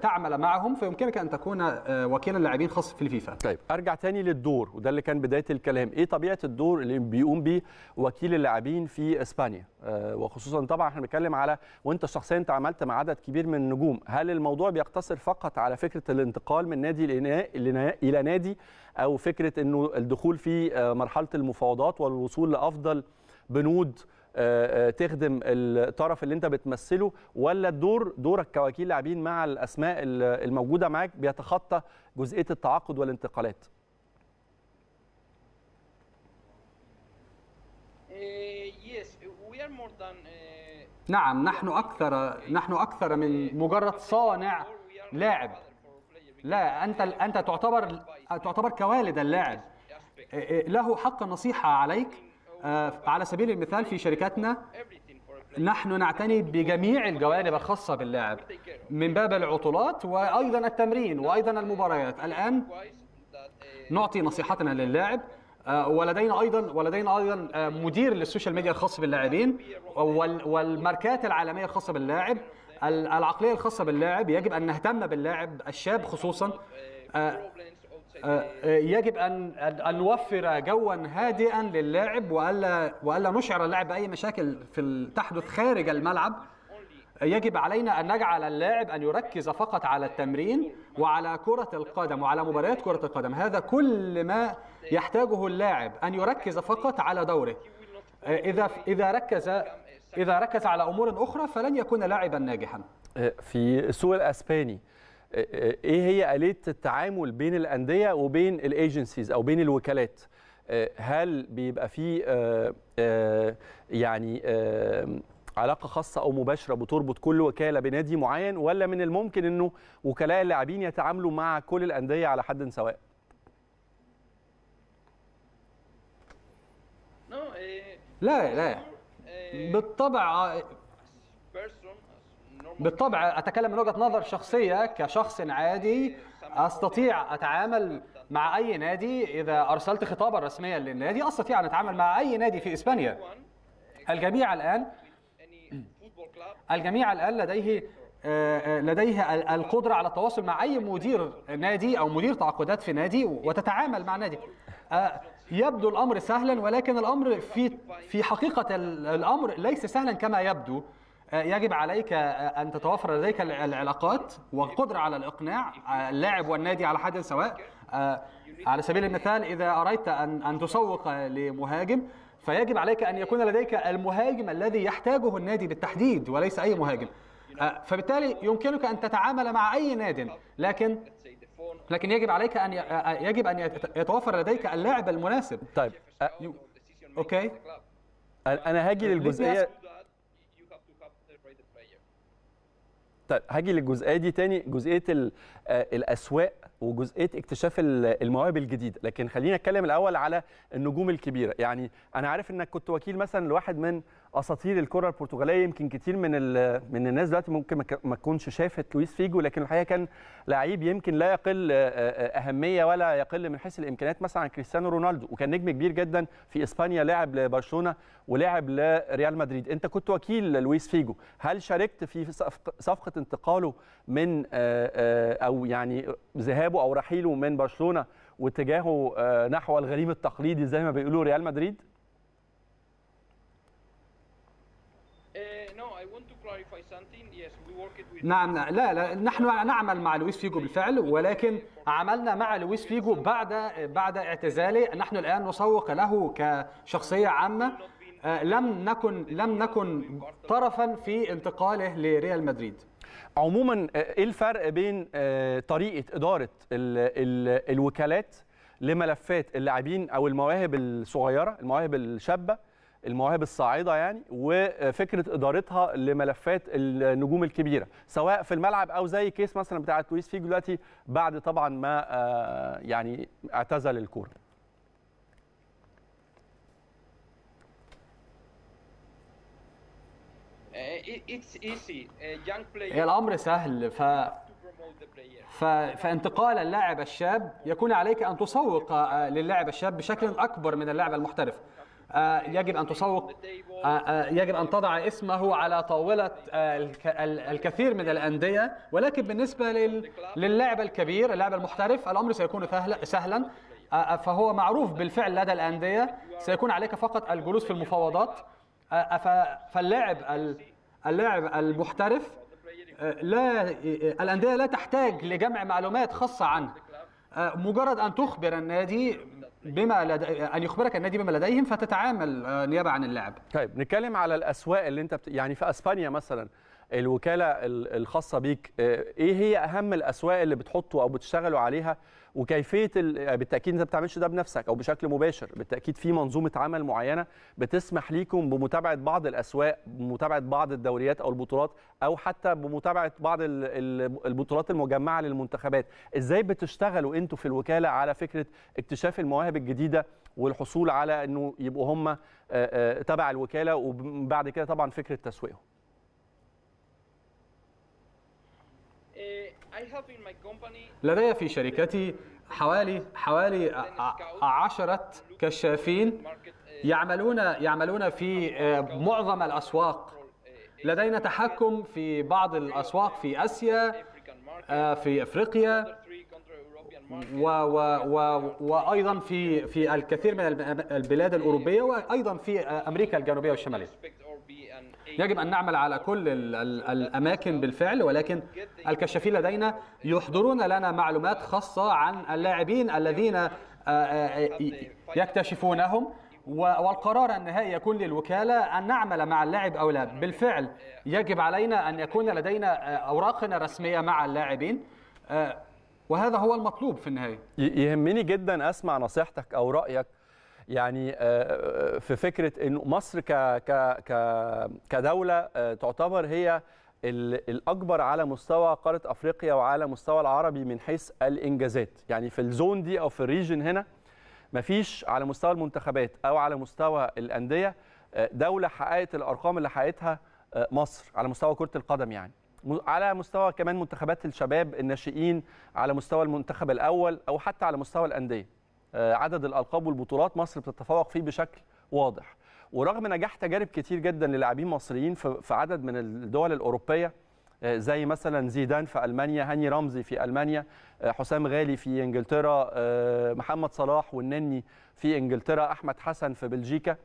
تعمل معهم فيمكنك ان تكون آه، وكيل اللاعبين خاص في الفيفا. طيب ارجع تاني للدور وده اللي كان بدايه الكلام، ايه طبيعه الدور اللي بيقوم به وكيل اللاعبين في اسبانيا؟ آه، وخصوصا طبعا احنا بنتكلم على وانت شخصيا تعاملت مع عدد كبير من النجوم، هل الموضوع بيقتصر فقط على فكره الانتقال من نادي الى نادي او فكره انه الدخول في آه، مرحله المفاوضات والوصول لافضل بنود آه، آه، تخدم الطرف اللي انت بتمثله ولا الدور دورك كوكيل لاعبين مع الاسماء الموجوده معاك بيتخطى جزئيه التعاقد والانتقالات؟ uh, uh, نعم نحن اكثر نحن اكثر من مجرد صانع لاعب لا انت انت تعتبر تعتبر كوالد اللاعب إيه، إيه، له حق النصيحه عليك آه، على سبيل المثال في شركاتنا نحن نعتني بجميع الجوانب الخاصة باللاعب من باب العطلات وأيضا التمرين وأيضا المباريات الآن نعطي نصيحتنا للاعب آه، ولدينا ايضا ولدينا ايضا آه، مدير للسوشيال ميديا الخاص باللاعبين والماركات العالميه الخاصه باللاعب العقليه الخاصه باللاعب يجب ان نهتم باللاعب الشاب خصوصا آه، آه، يجب ان ان نوفر جوا هادئا للاعب والا والا نشعر اللاعب باي مشاكل في تحدث خارج الملعب يجب علينا ان نجعل اللاعب ان يركز فقط على التمرين وعلى كره القدم وعلى مباريات كره القدم هذا كل ما يحتاجه اللاعب ان يركز فقط على دوره آه، اذا اذا ركز اذا ركز على امور اخرى فلن يكون لاعبا ناجحا في السوق الاسباني ايه هي اليه التعامل بين الانديه وبين الايجنسيز او بين الوكالات آه، هل بيبقى في آه، آه، يعني علاقه خاصه او مباشره بتربط كل وكاله بنادي معين ولا من الممكن انه وكلاء اللاعبين يتعاملوا مع كل الانديه على حد سواء؟ لا إيه، لا إيه، بالطبع إيه، بالطبع أتكلم من وجهة نظر شخصية كشخص عادي أستطيع أتعامل مع أي نادي إذا أرسلت خطابا رسميا للنادي أستطيع أن أتعامل مع أي نادي في إسبانيا الجميع الآن الجميع الآن لديه آه، لديه القدرة على التواصل مع أي مدير نادي أو مدير تعاقدات في نادي وتتعامل مع نادي آه، يبدو الأمر سهلا ولكن الأمر في في حقيقة الأمر ليس سهلا كما يبدو آه، يجب عليك آه، ان تتوفر لديك العلاقات والقدره على الاقناع آه، اللاعب والنادي على حد سواء على سبيل المثال اذا اردت ان ان تسوق لمهاجم فيجب عليك ان يكون لديك المهاجم الذي يحتاجه النادي بالتحديد وليس اي مهاجم فبالتالي يمكنك ان تتعامل مع اي ناد لكن لكن يجب عليك ان يجب ان يتوفر لديك اللاعب المناسب طيب اوكي انا هاجي للجزئيه طيب هاجي للجزئيه دي تاني جزئيه آه، الاسواق وجزئيه اكتشاف المواهب الجديده لكن خلينا اتكلم الاول على النجوم الكبيره يعني انا عارف انك كنت وكيل مثلا لواحد من اساطير الكره البرتغاليه يمكن كتير من من الناس دلوقتي ممكن ما تكونش شافت لويس فيجو لكن الحقيقه كان لعيب يمكن لا يقل اهميه ولا يقل من حيث الامكانيات مثلا عن كريستيانو رونالدو وكان نجم كبير جدا في اسبانيا لاعب لبرشلونه ولاعب لريال مدريد انت كنت وكيل لويس فيجو هل شاركت في صفقه انتقاله من او يعني ذهابه او رحيله من برشلونه واتجاهه نحو الغريم التقليدي زي ما بيقولوا ريال مدريد نعم،, نعم لا, لا نحن نعمل مع لويس فيجو بالفعل ولكن عملنا مع لويس فيجو بعد بعد اعتزاله نحن الان نسوق له كشخصيه عامه آه، لم نكن لم نكن طرفا في انتقاله لريال مدريد عموما آه، ايه الفرق بين آه، طريقه اداره الـ الـ الوكالات لملفات اللاعبين او المواهب الصغيره المواهب الشابه المواهب الصاعده يعني وفكره ادارتها لملفات النجوم الكبيره سواء في الملعب او زي كيس مثلا بتاع لويس فيجو دلوقتي بعد طبعا ما آه، يعني اعتزل الكوره إيه، إيه، إيه، هي الامر سهل ف ف... فانتقال اللاعب الشاب يكون عليك ان تسوق آه، للاعب الشاب بشكل اكبر من اللاعب المحترف آه، يجب أن تسوق آه، آه، يجب أن تضع اسمه على طاولة الكثير من الأندية ولكن بالنسبة للاعب الكبير اللاعب المحترف الأمر سيكون سهلا فهو معروف بالفعل لدى الأندية سيكون عليك فقط الجلوس في المفاوضات فاللاعب اللاعب المحترف لا الأندية لا تحتاج لجمع معلومات خاصة عنه مجرد أن تخبر النادي بما لد... ان يخبرك النادي بما لديهم فتتعامل آه، نيابه عن اللاعب. طيب نتكلم على الاسواق اللي انت بت... يعني في اسبانيا مثلا الوكاله الخاصه بيك آه، ايه هي اهم الاسواق اللي بتحطوا او بتشتغلوا عليها وكيفيه بالتاكيد انت ما بتعملش ده بنفسك او بشكل مباشر بالتاكيد في منظومه عمل معينه بتسمح ليكم بمتابعه بعض الاسواق بمتابعه بعض الدوريات او البطولات او حتى بمتابعه بعض البطولات المجمعه للمنتخبات ازاي بتشتغلوا انتوا في الوكاله على فكره اكتشاف المواهب الجديده والحصول على انه يبقوا هم آه، آه، تبع الوكاله وبعد كده طبعا فكره تسويقهم إيه، لدي في شركتي حوالي حوالي عشرة كشافين يعملون يعملون في آه، معظم الأسواق لدينا تحكم في بعض الأسواق في آسيا آه، في أفريقيا و و و وأيضا في في الكثير من البلاد الأوروبية وأيضا في آه، أمريكا الجنوبية والشمالية يجب أن نعمل على كل الأماكن بالفعل ولكن الكشافين لدينا يحضرون لنا معلومات خاصة عن اللاعبين الذين آه، آه، يكتشفونهم والقرار النهائي يكون للوكالة أن نعمل مع اللاعب أو لا بالفعل يجب علينا أن يكون لدينا آه، أوراقنا الرسمية مع اللاعبين وهذا هو المطلوب في النهاية يهمني جدا أسمع نصيحتك أو رأيك يعني آه، آه، في فكره انه مصر ك كدوله آه، تعتبر هي الاكبر على مستوى قاره افريقيا وعلى مستوى العربي من حيث الانجازات يعني في الزون دي او في الريجن هنا مفيش على مستوى المنتخبات او على مستوى الانديه دوله حققت الارقام اللي حققتها مصر على مستوى كره القدم يعني على مستوى كمان منتخبات الشباب الناشئين على مستوى المنتخب الاول او حتى على مستوى الانديه آه، عدد الالقاب والبطولات مصر بتتفوق فيه بشكل واضح ورغم نجاح تجارب كتير جدا للاعبين مصريين في عدد من الدول الاوروبيه آه، زي مثلا زيدان في المانيا هاني رمزي في المانيا آه، حسام غالي في انجلترا محمد صلاح والنني في انجلترا احمد حسن في بلجيكا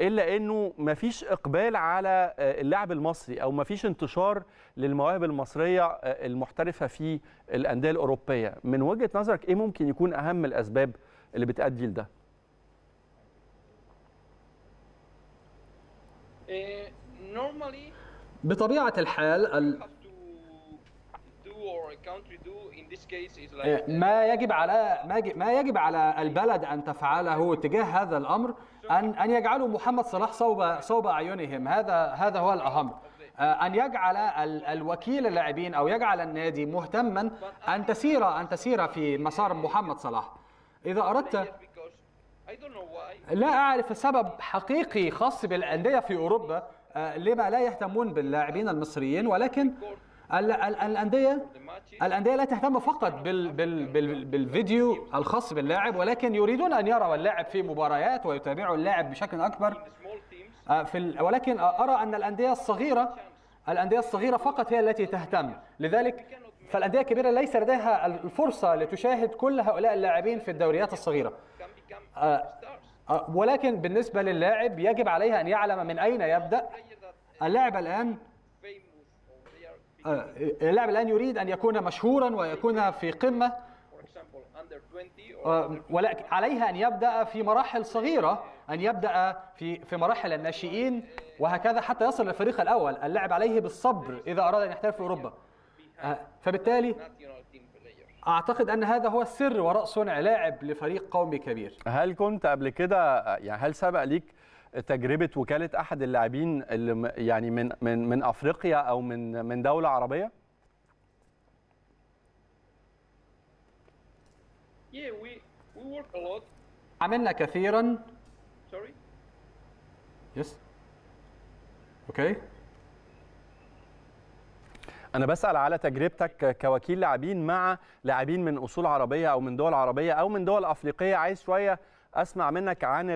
الا انه ما فيش اقبال على اللاعب المصري او ما فيش انتشار للمواهب المصريه المحترفه في الانديه الاوروبيه من وجهه نظرك ايه ممكن يكون اهم الاسباب اللي بتأدي لده؟ إيه، بطبيعة الحال إيه، ما يجب على ما يجب, ما يجب على البلد ان تفعله تجاه هذا الامر ان ان يجعلوا محمد صلاح صوب صوب اعينهم هذا هذا هو الاهم آه، ان يجعل الوكيل اللاعبين او يجعل النادي مهتما ان تسير ان تسير في مسار محمد صلاح إذا أردت لا أعرف سبب حقيقي خاص بالأندية في أوروبا آه، لما لا يهتمون باللاعبين المصريين ولكن الانديه الانديه لا تهتم فقط بال بال بال بالفيديو الخاص باللاعب ولكن يريدون ان يروا اللاعب في مباريات ويتابعوا اللاعب بشكل اكبر آه، في ولكن ارى ان الانديه الصغيره الانديه الصغيره فقط هي التي تهتم لذلك فالانديه الكبيره ليس لديها الفرصه لتشاهد كل هؤلاء اللاعبين في الدوريات الصغيره آه، آه، ولكن بالنسبه للاعب يجب عليه ان يعلم من اين يبدا اللاعب الان آه، اللاعب الان يريد ان يكون مشهورا ويكون في قمه ولكن عليها ان يبدا في مراحل صغيره ان يبدا في في مراحل الناشئين وهكذا حتى يصل للفريق الاول اللاعب عليه بالصبر اذا اراد ان يحترف في اوروبا آه، فبالتالي اعتقد ان هذا هو السر وراء صنع لاعب لفريق قومي كبير هل كنت قبل كده يعني هل سبق ليك تجربه وكاله احد اللاعبين اللي يعني من من من افريقيا او من من دوله عربيه عملنا كثيرا سوري يس Okay. انا بسال على تجربتك كوكيل لاعبين مع لاعبين من اصول عربيه او من دول عربيه او من دول افريقيه عايز شويه اسمع منك عن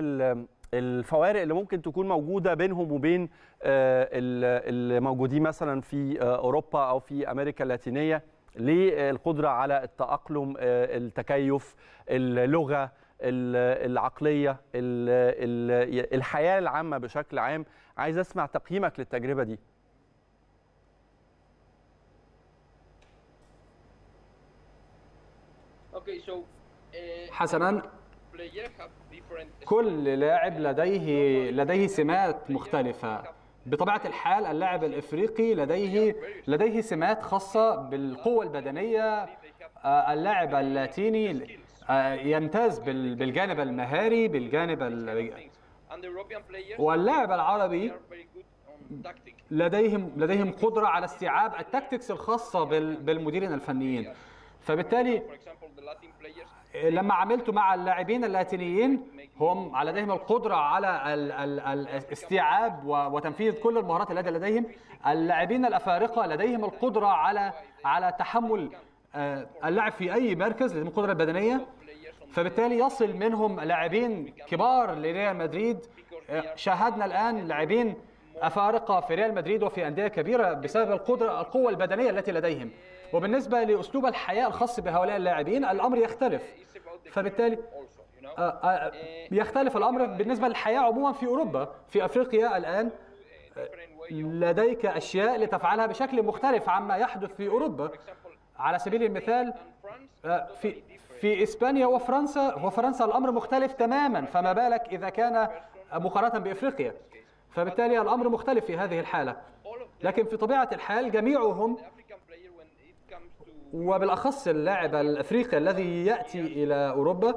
الفوارق اللي ممكن تكون موجوده بينهم وبين آه، الموجودين مثلا في آه، اوروبا او في امريكا اللاتينيه للقدره على التاقلم آه، التكيف اللغه العقليه الحياه العامه بشكل عام عايز اسمع تقييمك للتجربه دي Uh, حسنا كل لاعب لديه لديه سمات مختلفة بطبيعة الحال اللاعب الإفريقي لديه لديه سمات خاصة بالقوة البدنية آه، اللاعب اللاتيني آه، يمتاز بالجانب المهاري بالجانب واللاعب العربي لديهم لديهم قدرة على استيعاب التكتكس الخاصة بالمديرين الفنيين فبالتالي إيه، لما عملت مع اللاعبين اللاتينيين هم على لديهم القدرة على الاستيعاب وتنفيذ كل المهارات التي لديهم اللاعبين الأفارقة لديهم القدرة على على تحمل آه، اللعب في أي مركز لديهم القدرة البدنية فبالتالي يصل منهم لاعبين كبار لريال مدريد آه، شاهدنا الآن لاعبين أفارقة في ريال مدريد وفي أندية كبيرة بسبب القدرة القوة البدنية التي لديهم وبالنسبة لأسلوب الحياة الخاص بهؤلاء اللاعبين الأمر يختلف فبالتالي آه، آه، يختلف الأمر بالنسبة للحياة عموما في أوروبا في أفريقيا الآن آه، لديك أشياء لتفعلها بشكل مختلف عما يحدث في أوروبا على سبيل المثال في في اسبانيا وفرنسا وفرنسا الامر مختلف تماما فما بالك اذا كان مقارنه بافريقيا فبالتالي الامر مختلف في هذه الحاله لكن في طبيعه الحال جميعهم وبالاخص اللاعب الافريقي الذي ياتي الى اوروبا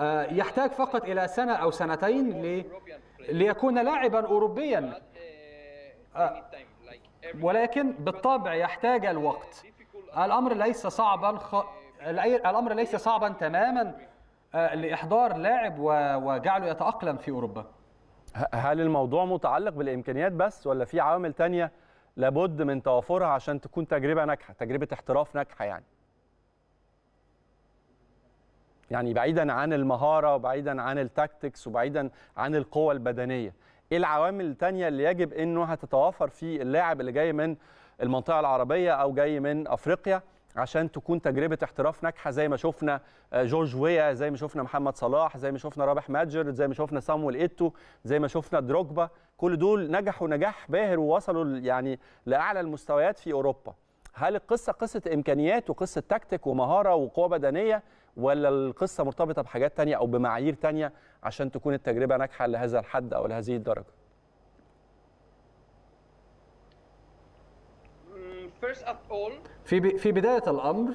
آه، يحتاج فقط الى سنه او سنتين ليكون لاعبا اوروبيا آه، ولكن بالطبع يحتاج الوقت الامر ليس صعبا خ... الامر ليس صعبا تماما آه، لاحضار لاعب وجعله يتاقلم في اوروبا هل الموضوع متعلق بالامكانيات بس ولا في عوامل ثانيه لابد من توافرها عشان تكون تجربه ناجحه تجربه احتراف ناجحه يعني يعني بعيدا عن المهاره وبعيدا عن التاكتكس وبعيدا عن القوه البدنيه ايه العوامل الثانيه اللي يجب انه هتتوافر في اللاعب اللي جاي من المنطقه العربيه او جاي من افريقيا عشان تكون تجربه احتراف ناجحه زي ما شفنا آه، جورج ويا زي ما شفنا محمد صلاح زي ما شفنا رابح ماجر زي ما شفنا سامويل ايتو زي ما شفنا دروجبا كل دول نجحوا نجاح باهر ووصلوا يعني لاعلى المستويات في اوروبا هل القصه قصه امكانيات وقصه تكتيك ومهاره وقوه بدنيه ولا القصه مرتبطه بحاجات تانية او بمعايير تانية عشان تكون التجربه ناجحه لهذا الحد او لهذه الدرجه في في بداية الأمر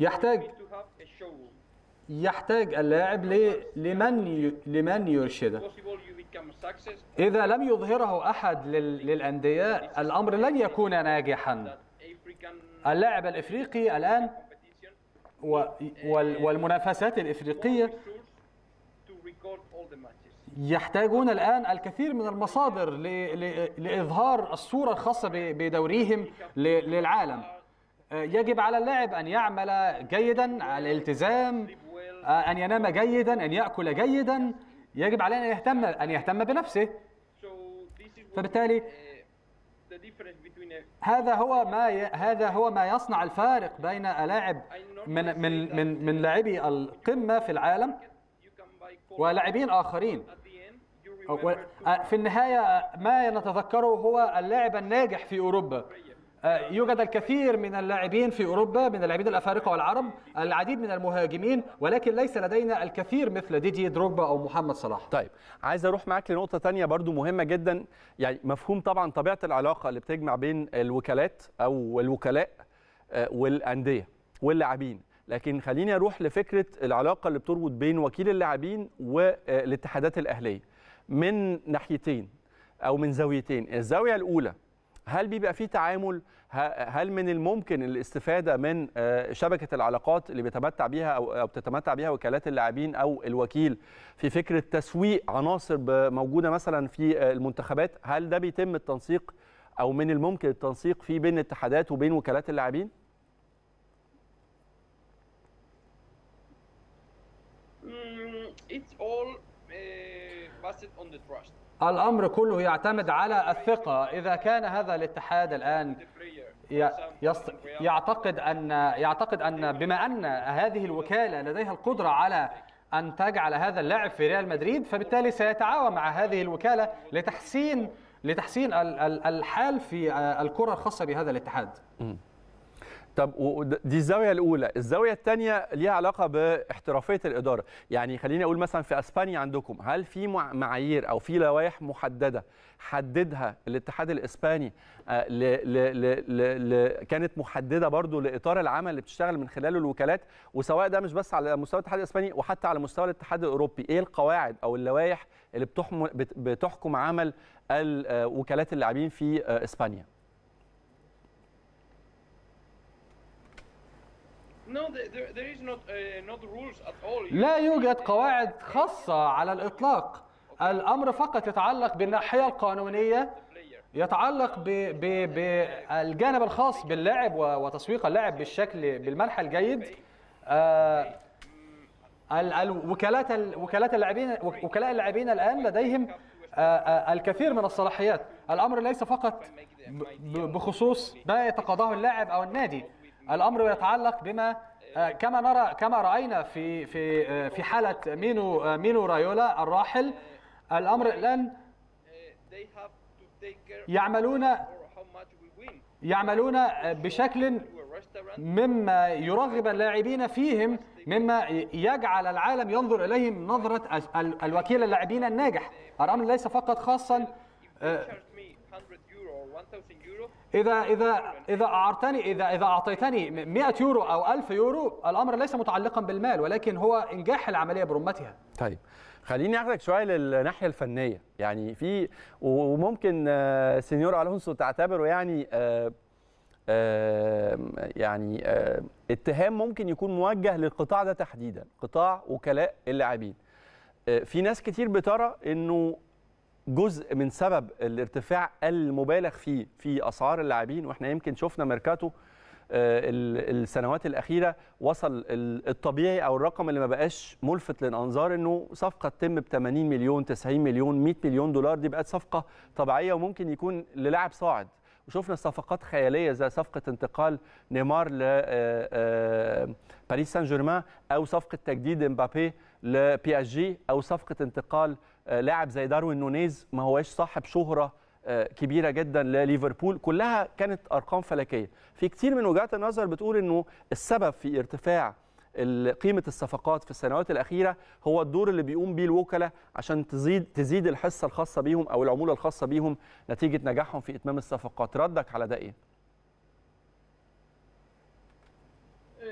يحتاج يحتاج اللاعب لمن لمن يرشده إذا لم يظهره أحد للأندية الأمر لن يكون ناجحا اللاعب الإفريقي الآن والمنافسات الإفريقية يحتاجون الآن الكثير من المصادر لإظهار الصورة الخاصة بدوريهم للعالم آه، يجب على اللاعب أن يعمل جيدا على الالتزام آه، أن ينام جيدا أن يأكل جيدا يجب عليه أن يهتم أن يهتم بنفسه فبالتالي هذا هو ما ي... هذا هو ما يصنع الفارق بين لاعب من من من من لاعبي القمه في العالم ولاعبين اخرين آه، في النهاية آه، ما نتذكره هو اللاعب الناجح في أوروبا آه، يوجد الكثير من اللاعبين في أوروبا من اللاعبين الأفارقة والعرب العديد من المهاجمين ولكن ليس لدينا الكثير مثل ديدي دروجبا أو محمد صلاح طيب عايز أروح معاك لنقطة تانية برضو مهمة جدا يعني مفهوم طبعا طبيعة العلاقة اللي بتجمع بين الوكالات أو الوكلاء والأندية واللاعبين لكن خليني أروح لفكرة العلاقة اللي بتربط بين وكيل اللاعبين والاتحادات الأهلية من ناحيتين او من زاويتين الزاويه الاولى هل بيبقى في تعامل هل من الممكن الاستفاده من آه، شبكه العلاقات اللي بيتمتع بيها او بتتمتع بيها وكالات اللاعبين او الوكيل في فكره تسويق عناصر موجوده مثلا في آه، المنتخبات هل ده بيتم التنسيق او من الممكن التنسيق في بين الاتحادات وبين وكالات اللاعبين mm, It's all الأمر كله يعتمد على الثقة إذا كان هذا الاتحاد الآن يعتقد أن يعتقد أن بما أن هذه الوكالة لديها القدرة على أن تجعل هذا اللاعب في ريال مدريد فبالتالي سيتعاون مع هذه الوكالة لتحسين لتحسين الحال في آه، الكرة الخاصة بهذا الاتحاد. طب ودي الزاويه الاولى الزاويه الثانيه ليها علاقه باحترافيه الاداره يعني خليني اقول مثلا في اسبانيا عندكم هل في معايير او في لوائح محدده حددها الاتحاد الاسباني آه، ل ل ل ل كانت محدده برضو لاطار العمل اللي بتشتغل من خلاله الوكالات وسواء ده مش بس على مستوى الاتحاد الاسباني وحتى على مستوى الاتحاد الاوروبي ايه القواعد او اللوائح اللي بتحكم عمل آه، وكالات اللاعبين في آه، اسبانيا Uh, لا يوجد قواعد خاصة على الإطلاق الأمر فقط يتعلق بالناحية القانونية يتعلق بالجانب الخاص باللعب وتسويق اللعب بالشكل بالمنحى الجيد آه، الوكالات وكالات اللاعبين وكلاء اللاعبين الان لديهم آه، آه، الكثير من الصلاحيات الامر ليس فقط بخصوص ما يتقاضاه اللاعب او النادي الامر يتعلق بما آه، كما نرى كما راينا في في آه، في حاله مينو آه، مينو رايولا الراحل الامر الان يعملون يعملون بشكل مما يرغب اللاعبين فيهم مما يجعل العالم ينظر اليهم نظره الوكيل اللاعبين الناجح الامر ليس فقط خاصا إذا إذا إذا أعرتني إذا إذا أعطيتني 100 يورو أو 1000 يورو الأمر ليس متعلقا بالمال ولكن هو إنجاح العملية برمتها. طيب خليني أخذك شويه للناحيه الفنيه يعني في وممكن آه، سينيور الونسو تعتبره يعني آه، آه، يعني اتهام ممكن يكون موجه للقطاع ده تحديدا قطاع وكلاء اللاعبين في ناس كتير بترى انه جزء من سبب الارتفاع المبالغ فيه في اسعار اللاعبين واحنا يمكن شفنا ميركاتو آه، السنوات الاخيره وصل الطبيعي او الرقم اللي ما بقاش ملفت للانظار انه صفقه تتم ب 80 مليون 90 مليون 100 مليون دولار دي بقت صفقه طبيعيه وممكن يكون للاعب صاعد وشفنا صفقات خياليه زي صفقه انتقال نيمار ل آه، آه، باريس سان جيرمان او صفقه تجديد امبابي لبي اس جي او صفقه انتقال آه، لاعب زي داروين نونيز ما هواش صاحب شهره آه، كبيره جدا لليفربول كلها كانت ارقام فلكيه في كتير من وجهات النظر بتقول انه السبب في ارتفاع قيمه الصفقات في السنوات الاخيره هو الدور اللي بيقوم بيه الوكلاء عشان تزيد تزيد الحصه الخاصه بيهم او العموله الخاصه بيهم نتيجه نجاحهم في اتمام الصفقات ردك على ده ايه uh,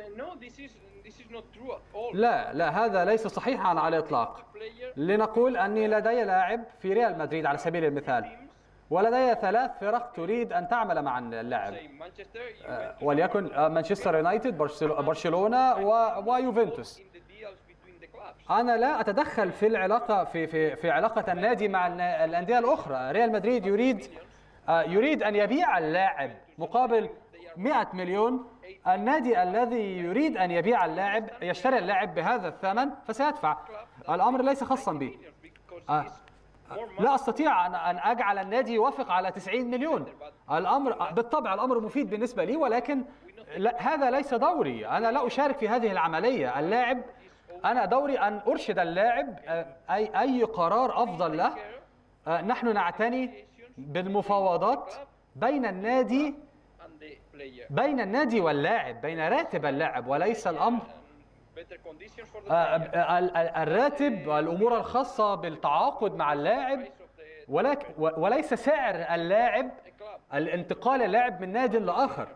لا لا هذا ليس صحيحا على الإطلاق لنقول أني لدي لاعب في ريال مدريد على سبيل المثال ولدي ثلاث فرق تريد أن تعمل مع اللاعب آه، وليكن مانشستر آه، يونايتد برشلونة ويوفنتوس أنا لا أتدخل في العلاقة في في في علاقة النادي مع الأندية الأخرى ريال مدريد يريد آه، يريد أن يبيع اللاعب مقابل 100 مليون النادي الذي يريد أن يبيع اللاعب يشتري اللاعب بهذا الثمن فسيدفع الأمر ليس خاصا بي آه. لا استطيع ان اجعل النادي يوافق على 90 مليون الامر بالطبع الامر مفيد بالنسبه لي ولكن لا هذا ليس دوري انا لا اشارك في هذه العمليه اللاعب انا دوري ان ارشد اللاعب آه، اي اي قرار افضل له آه، نحن نعتني بالمفاوضات بين النادي بين النادي واللاعب بين راتب اللاعب وليس الامر um, آه، آه، الراتب والامور الخاصه بالتعاقد مع اللاعب ولكن وليس سعر اللاعب الانتقال اللاعب من نادي لاخر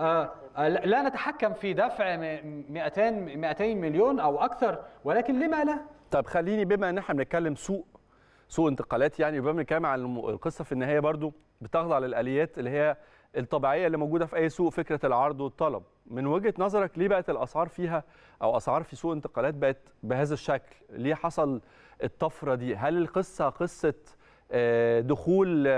آه، لا نتحكم في دفع 200 200 مليون او اكثر ولكن لما لا طب خليني بما ان احنا بنتكلم سوق سوق انتقالات يعني بما بنتكلم عن القصه في النهايه برضو بتخضع للاليات اللي هي الطبيعيه اللي موجوده في اي سوق فكره العرض والطلب من وجهه نظرك ليه بقت الاسعار فيها او اسعار في سوق انتقالات بقت بهذا الشكل ليه حصل الطفره دي هل القصه قصه آه، دخول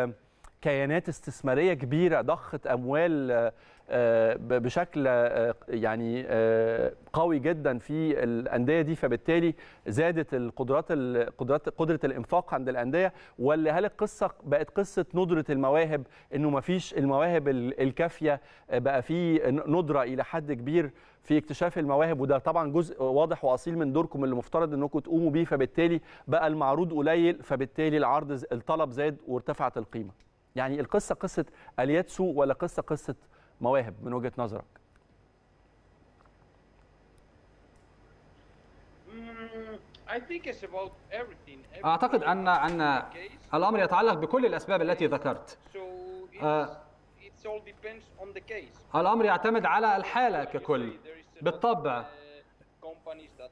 كيانات استثماريه كبيره ضخت اموال آه، بشكل آه، يعني آه، قوي جدا في الانديه دي فبالتالي زادت القدرات القدرات قدره الانفاق عند الانديه ولا هل القصه بقت قصه ندره المواهب انه ما فيش المواهب الكافيه بقى في ندره الى حد كبير في اكتشاف المواهب وده طبعا جزء واضح واصيل من دوركم اللي مفترض انكم تقوموا بيه فبالتالي بقى المعروض قليل فبالتالي العرض الطلب زاد وارتفعت القيمه يعني القصه قصه الياتسو ولا قصه قصه مواهب من وجهه نظرك اعتقد ان ان الامر يتعلق بكل الاسباب التي ذكرت آه، الامر يعتمد على الحاله ككل بالطبع uh,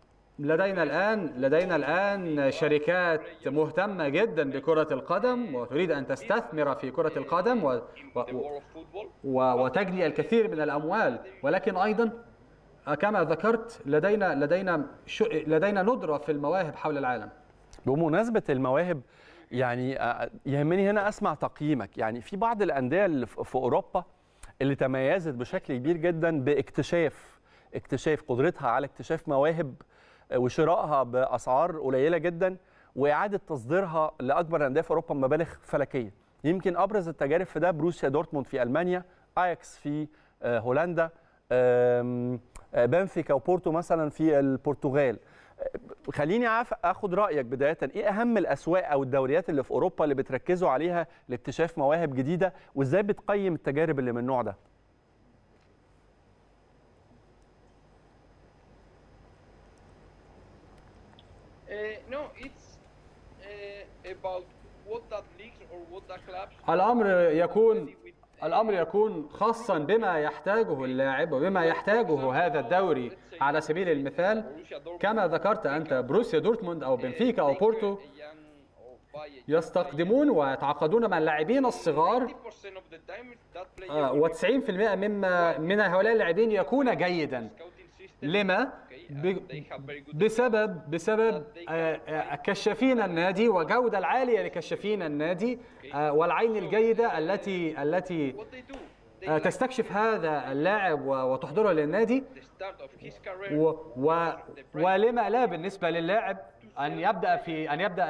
لدينا الآن لدينا الآن شركات مهتمة جدا بكرة القدم وتريد أن تستثمر في كرة القدم و و و وتجني الكثير من الأموال ولكن أيضا كما ذكرت لدينا لدينا لدينا ندرة في المواهب حول العالم بمناسبة المواهب يعني آه، يهمني هنا أسمع تقييمك يعني في بعض الأندية اللي في أوروبا اللي تميزت بشكل كبير جدا باكتشاف اكتشاف قدرتها على اكتشاف مواهب وشرائها باسعار قليله جدا واعاده تصديرها لاكبر انديه في اوروبا بمبالغ فلكيه يمكن ابرز التجارب في ده بروسيا دورتموند في المانيا اياكس في آه، هولندا آه، بنفيكا وبورتو مثلا في البرتغال خليني عارف اخد رايك بدايه ايه اهم الاسواق او الدوريات اللي في اوروبا اللي بتركزوا عليها لاكتشاف مواهب جديده وازاي بتقيم التجارب اللي من النوع ده Uh, no, it's uh, about what that leaks or what that collapse. الأمر يكون الأمر يكون خاصا بما يحتاجه اللاعب وبما يحتاجه هذا الدوري على سبيل المثال كما ذكرت أنت بروسيا دورتموند أو بنفيكا أو بورتو يستقدمون ويتعاقدون مع اللاعبين الصغار آه، و90% مما من هؤلاء اللاعبين يكون جيدا لما بسبب بسبب آه، آه، كشافين النادي وجوده العاليه لكشافين النادي آه، والعين الجيده التي التي تستكشف هذا اللاعب وتحضره للنادي ولما لا بالنسبه للاعب ان يبدا في ان يبدا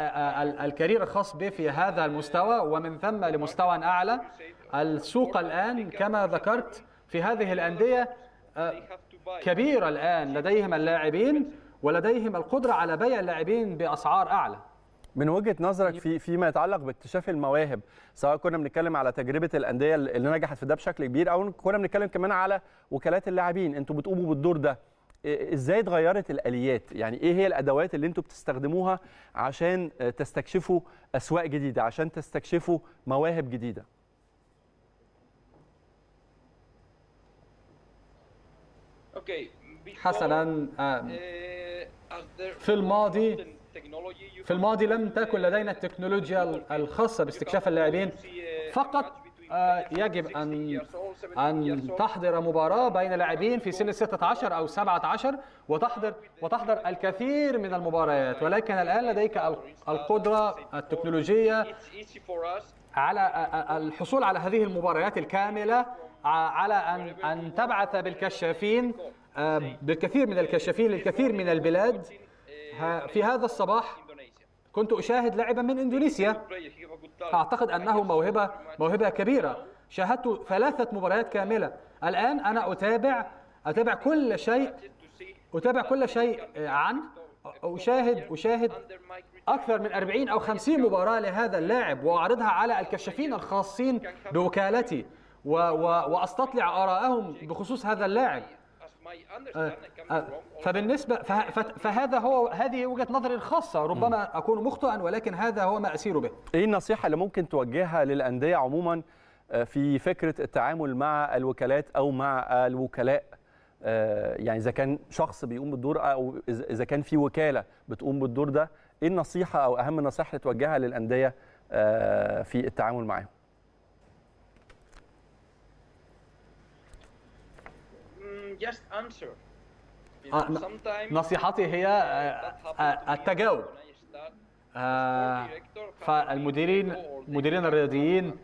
الكارير الخاص به في هذا المستوى ومن ثم لمستوى اعلى السوق الان كما ذكرت في هذه الانديه كبيرة الآن لديهم اللاعبين ولديهم القدرة على بيع اللاعبين بأسعار أعلى من وجهه نظرك في فيما يتعلق باكتشاف المواهب سواء كنا بنتكلم على تجربه الانديه اللي نجحت في ده بشكل كبير او كنا بنتكلم كمان على وكالات اللاعبين انتوا بتقوموا بالدور ده ازاي اتغيرت الاليات يعني ايه هي الادوات اللي انتوا بتستخدموها عشان تستكشفوا اسواق جديده عشان تستكشفوا مواهب جديده حسنا آه. uh, في الماضي في الماضي لم تكن uh, لدينا التكنولوجيا الخاصة باستكشاف اللاعبين فقط آه، يجب أن أن تحضر مباراة بين لاعبين في سن 16 أو 17 وتحضر وتحضر الكثير من المباريات ولكن الآن لديك القدرة التكنولوجية على آه، الحصول على هذه المباريات الكاملة على أن أن تبعث بالكشافين آه، بالكثير من الكشافين للكثير من البلاد في هذا الصباح كنت أشاهد لاعبا من إندونيسيا أعتقد أنه موهبة موهبة كبيرة شاهدت ثلاثة مباريات كاملة الآن أنا أتابع أتابع كل شيء أتابع كل شيء آه، عنه أشاهد أشاهد أكثر من 40 أو 50 مباراة لهذا اللاعب وأعرضها على الكشافين الخاصين بوكالتي و و واستطلع ارائهم بخصوص هذا اللاعب آه، آه، فبالنسبة فهذا هو هذه وجهة نظري الخاصة ربما أكون مخطئا ولكن هذا هو ما أسير به إيه النصيحة اللي ممكن توجهها للأندية عموما آه، في فكرة التعامل مع الوكالات أو مع الوكلاء يعني إذا كان شخص بيقوم بالدور أو إذا كان في وكالة بتقوم بالدور ده إيه النصيحة أو أهم نصيحة اللي توجهها للأندية في التعامل معاهم just answer. آه، نصيحتي هي uh, آه، آه، التجاوب فالمديرين المديرين الرياضيين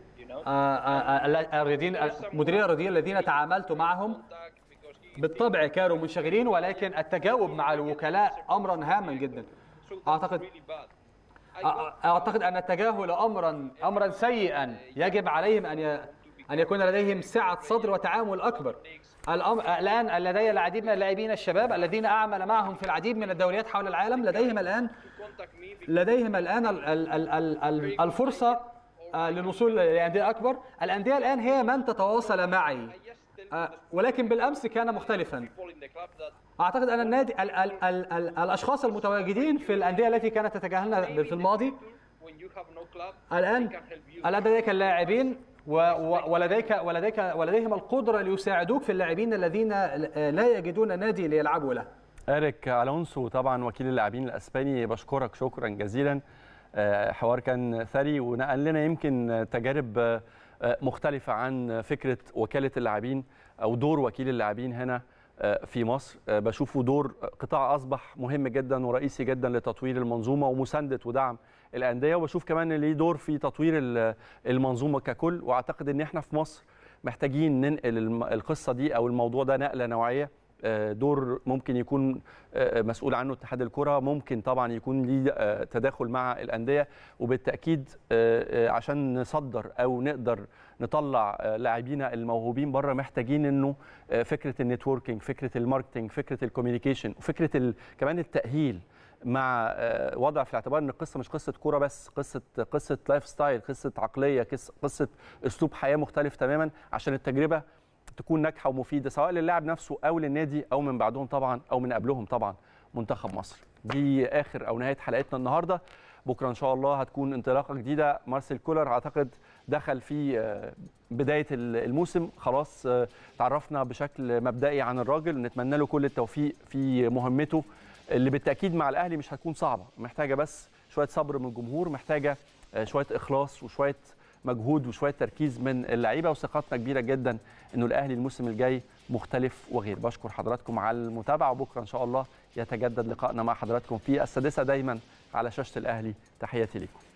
الرياضيين المديرين الرياضيين الذين تعاملت معهم بالطبع كانوا منشغلين ولكن التجاوب مع الوكلاء امرا هاما جدا اعتقد اعتقد ان التجاهل امرا امرا سيئا يجب عليهم ان ان يكون لديهم سعه صدر وتعامل اكبر الأمر الآن لدي العديد من اللاعبين الشباب الذين أعمل معهم في العديد من الدوريات حول العالم لديهم الآن لديهم الآن الفرصة آه، للوصول لأندية أكبر الأندية الآن هي من تتواصل معي آه، ولكن بالأمس كان مختلفا أعتقد أن النادي الـ الـ الـ الـ الأشخاص المتواجدين في الأندية التي كانت تتجاهلنا في الماضي الآن الآن لديك اللاعبين ولديك ولديك ولديهم القدره ليساعدوك في اللاعبين الذين لا يجدون نادي ليلعبوا له. اريك الونسو طبعا وكيل اللاعبين الاسباني بشكرك شكرا جزيلا آه، حوار كان ثري ونقل لنا يمكن تجارب آه، مختلفه عن فكره وكاله اللاعبين او دور وكيل اللاعبين هنا آه، في مصر بشوفه دور قطاع اصبح مهم جدا ورئيسي جدا لتطوير المنظومه ومسانده ودعم الانديه وبشوف كمان ليه دور في تطوير المنظومه ككل واعتقد ان احنا في مصر محتاجين ننقل القصه دي او الموضوع ده نقله نوعيه آه، دور ممكن يكون آه، آه، مسؤول عنه اتحاد الكره ممكن طبعا يكون ليه تداخل مع الانديه وبالتاكيد عشان نصدر او نقدر نطلع لاعبينا الموهوبين بره محتاجين انه فكره النتوركينج فكره الماركتنج فكره الكوميونيكيشن وفكره كمان التاهيل مع آه، وضع في الاعتبار ان القصه مش قصه كوره بس قصه قصه لايف ستايل قصه عقليه قصه اسلوب حياه مختلف تماما عشان التجربه تكون ناجحه ومفيده سواء للاعب نفسه او للنادي او من بعدهم طبعا او من قبلهم طبعا منتخب مصر دي اخر او نهايه حلقتنا النهارده بكره ان شاء الله هتكون انطلاقه جديده مارسيل كولر اعتقد دخل في آه، بدايه الموسم خلاص آه، تعرفنا بشكل مبدئي عن الراجل نتمنى له كل التوفيق في مهمته اللي بالتاكيد مع الاهلي مش هتكون صعبه محتاجه بس شويه صبر من الجمهور محتاجه آه، شويه اخلاص وشويه مجهود وشويه تركيز من اللعيبه وثقتنا كبيره جدا انه الاهلي الموسم الجاي مختلف وغير بشكر حضراتكم على المتابعه وبكره ان شاء الله يتجدد لقائنا مع حضراتكم في السادسه دايما على شاشه الاهلي تحياتي لكم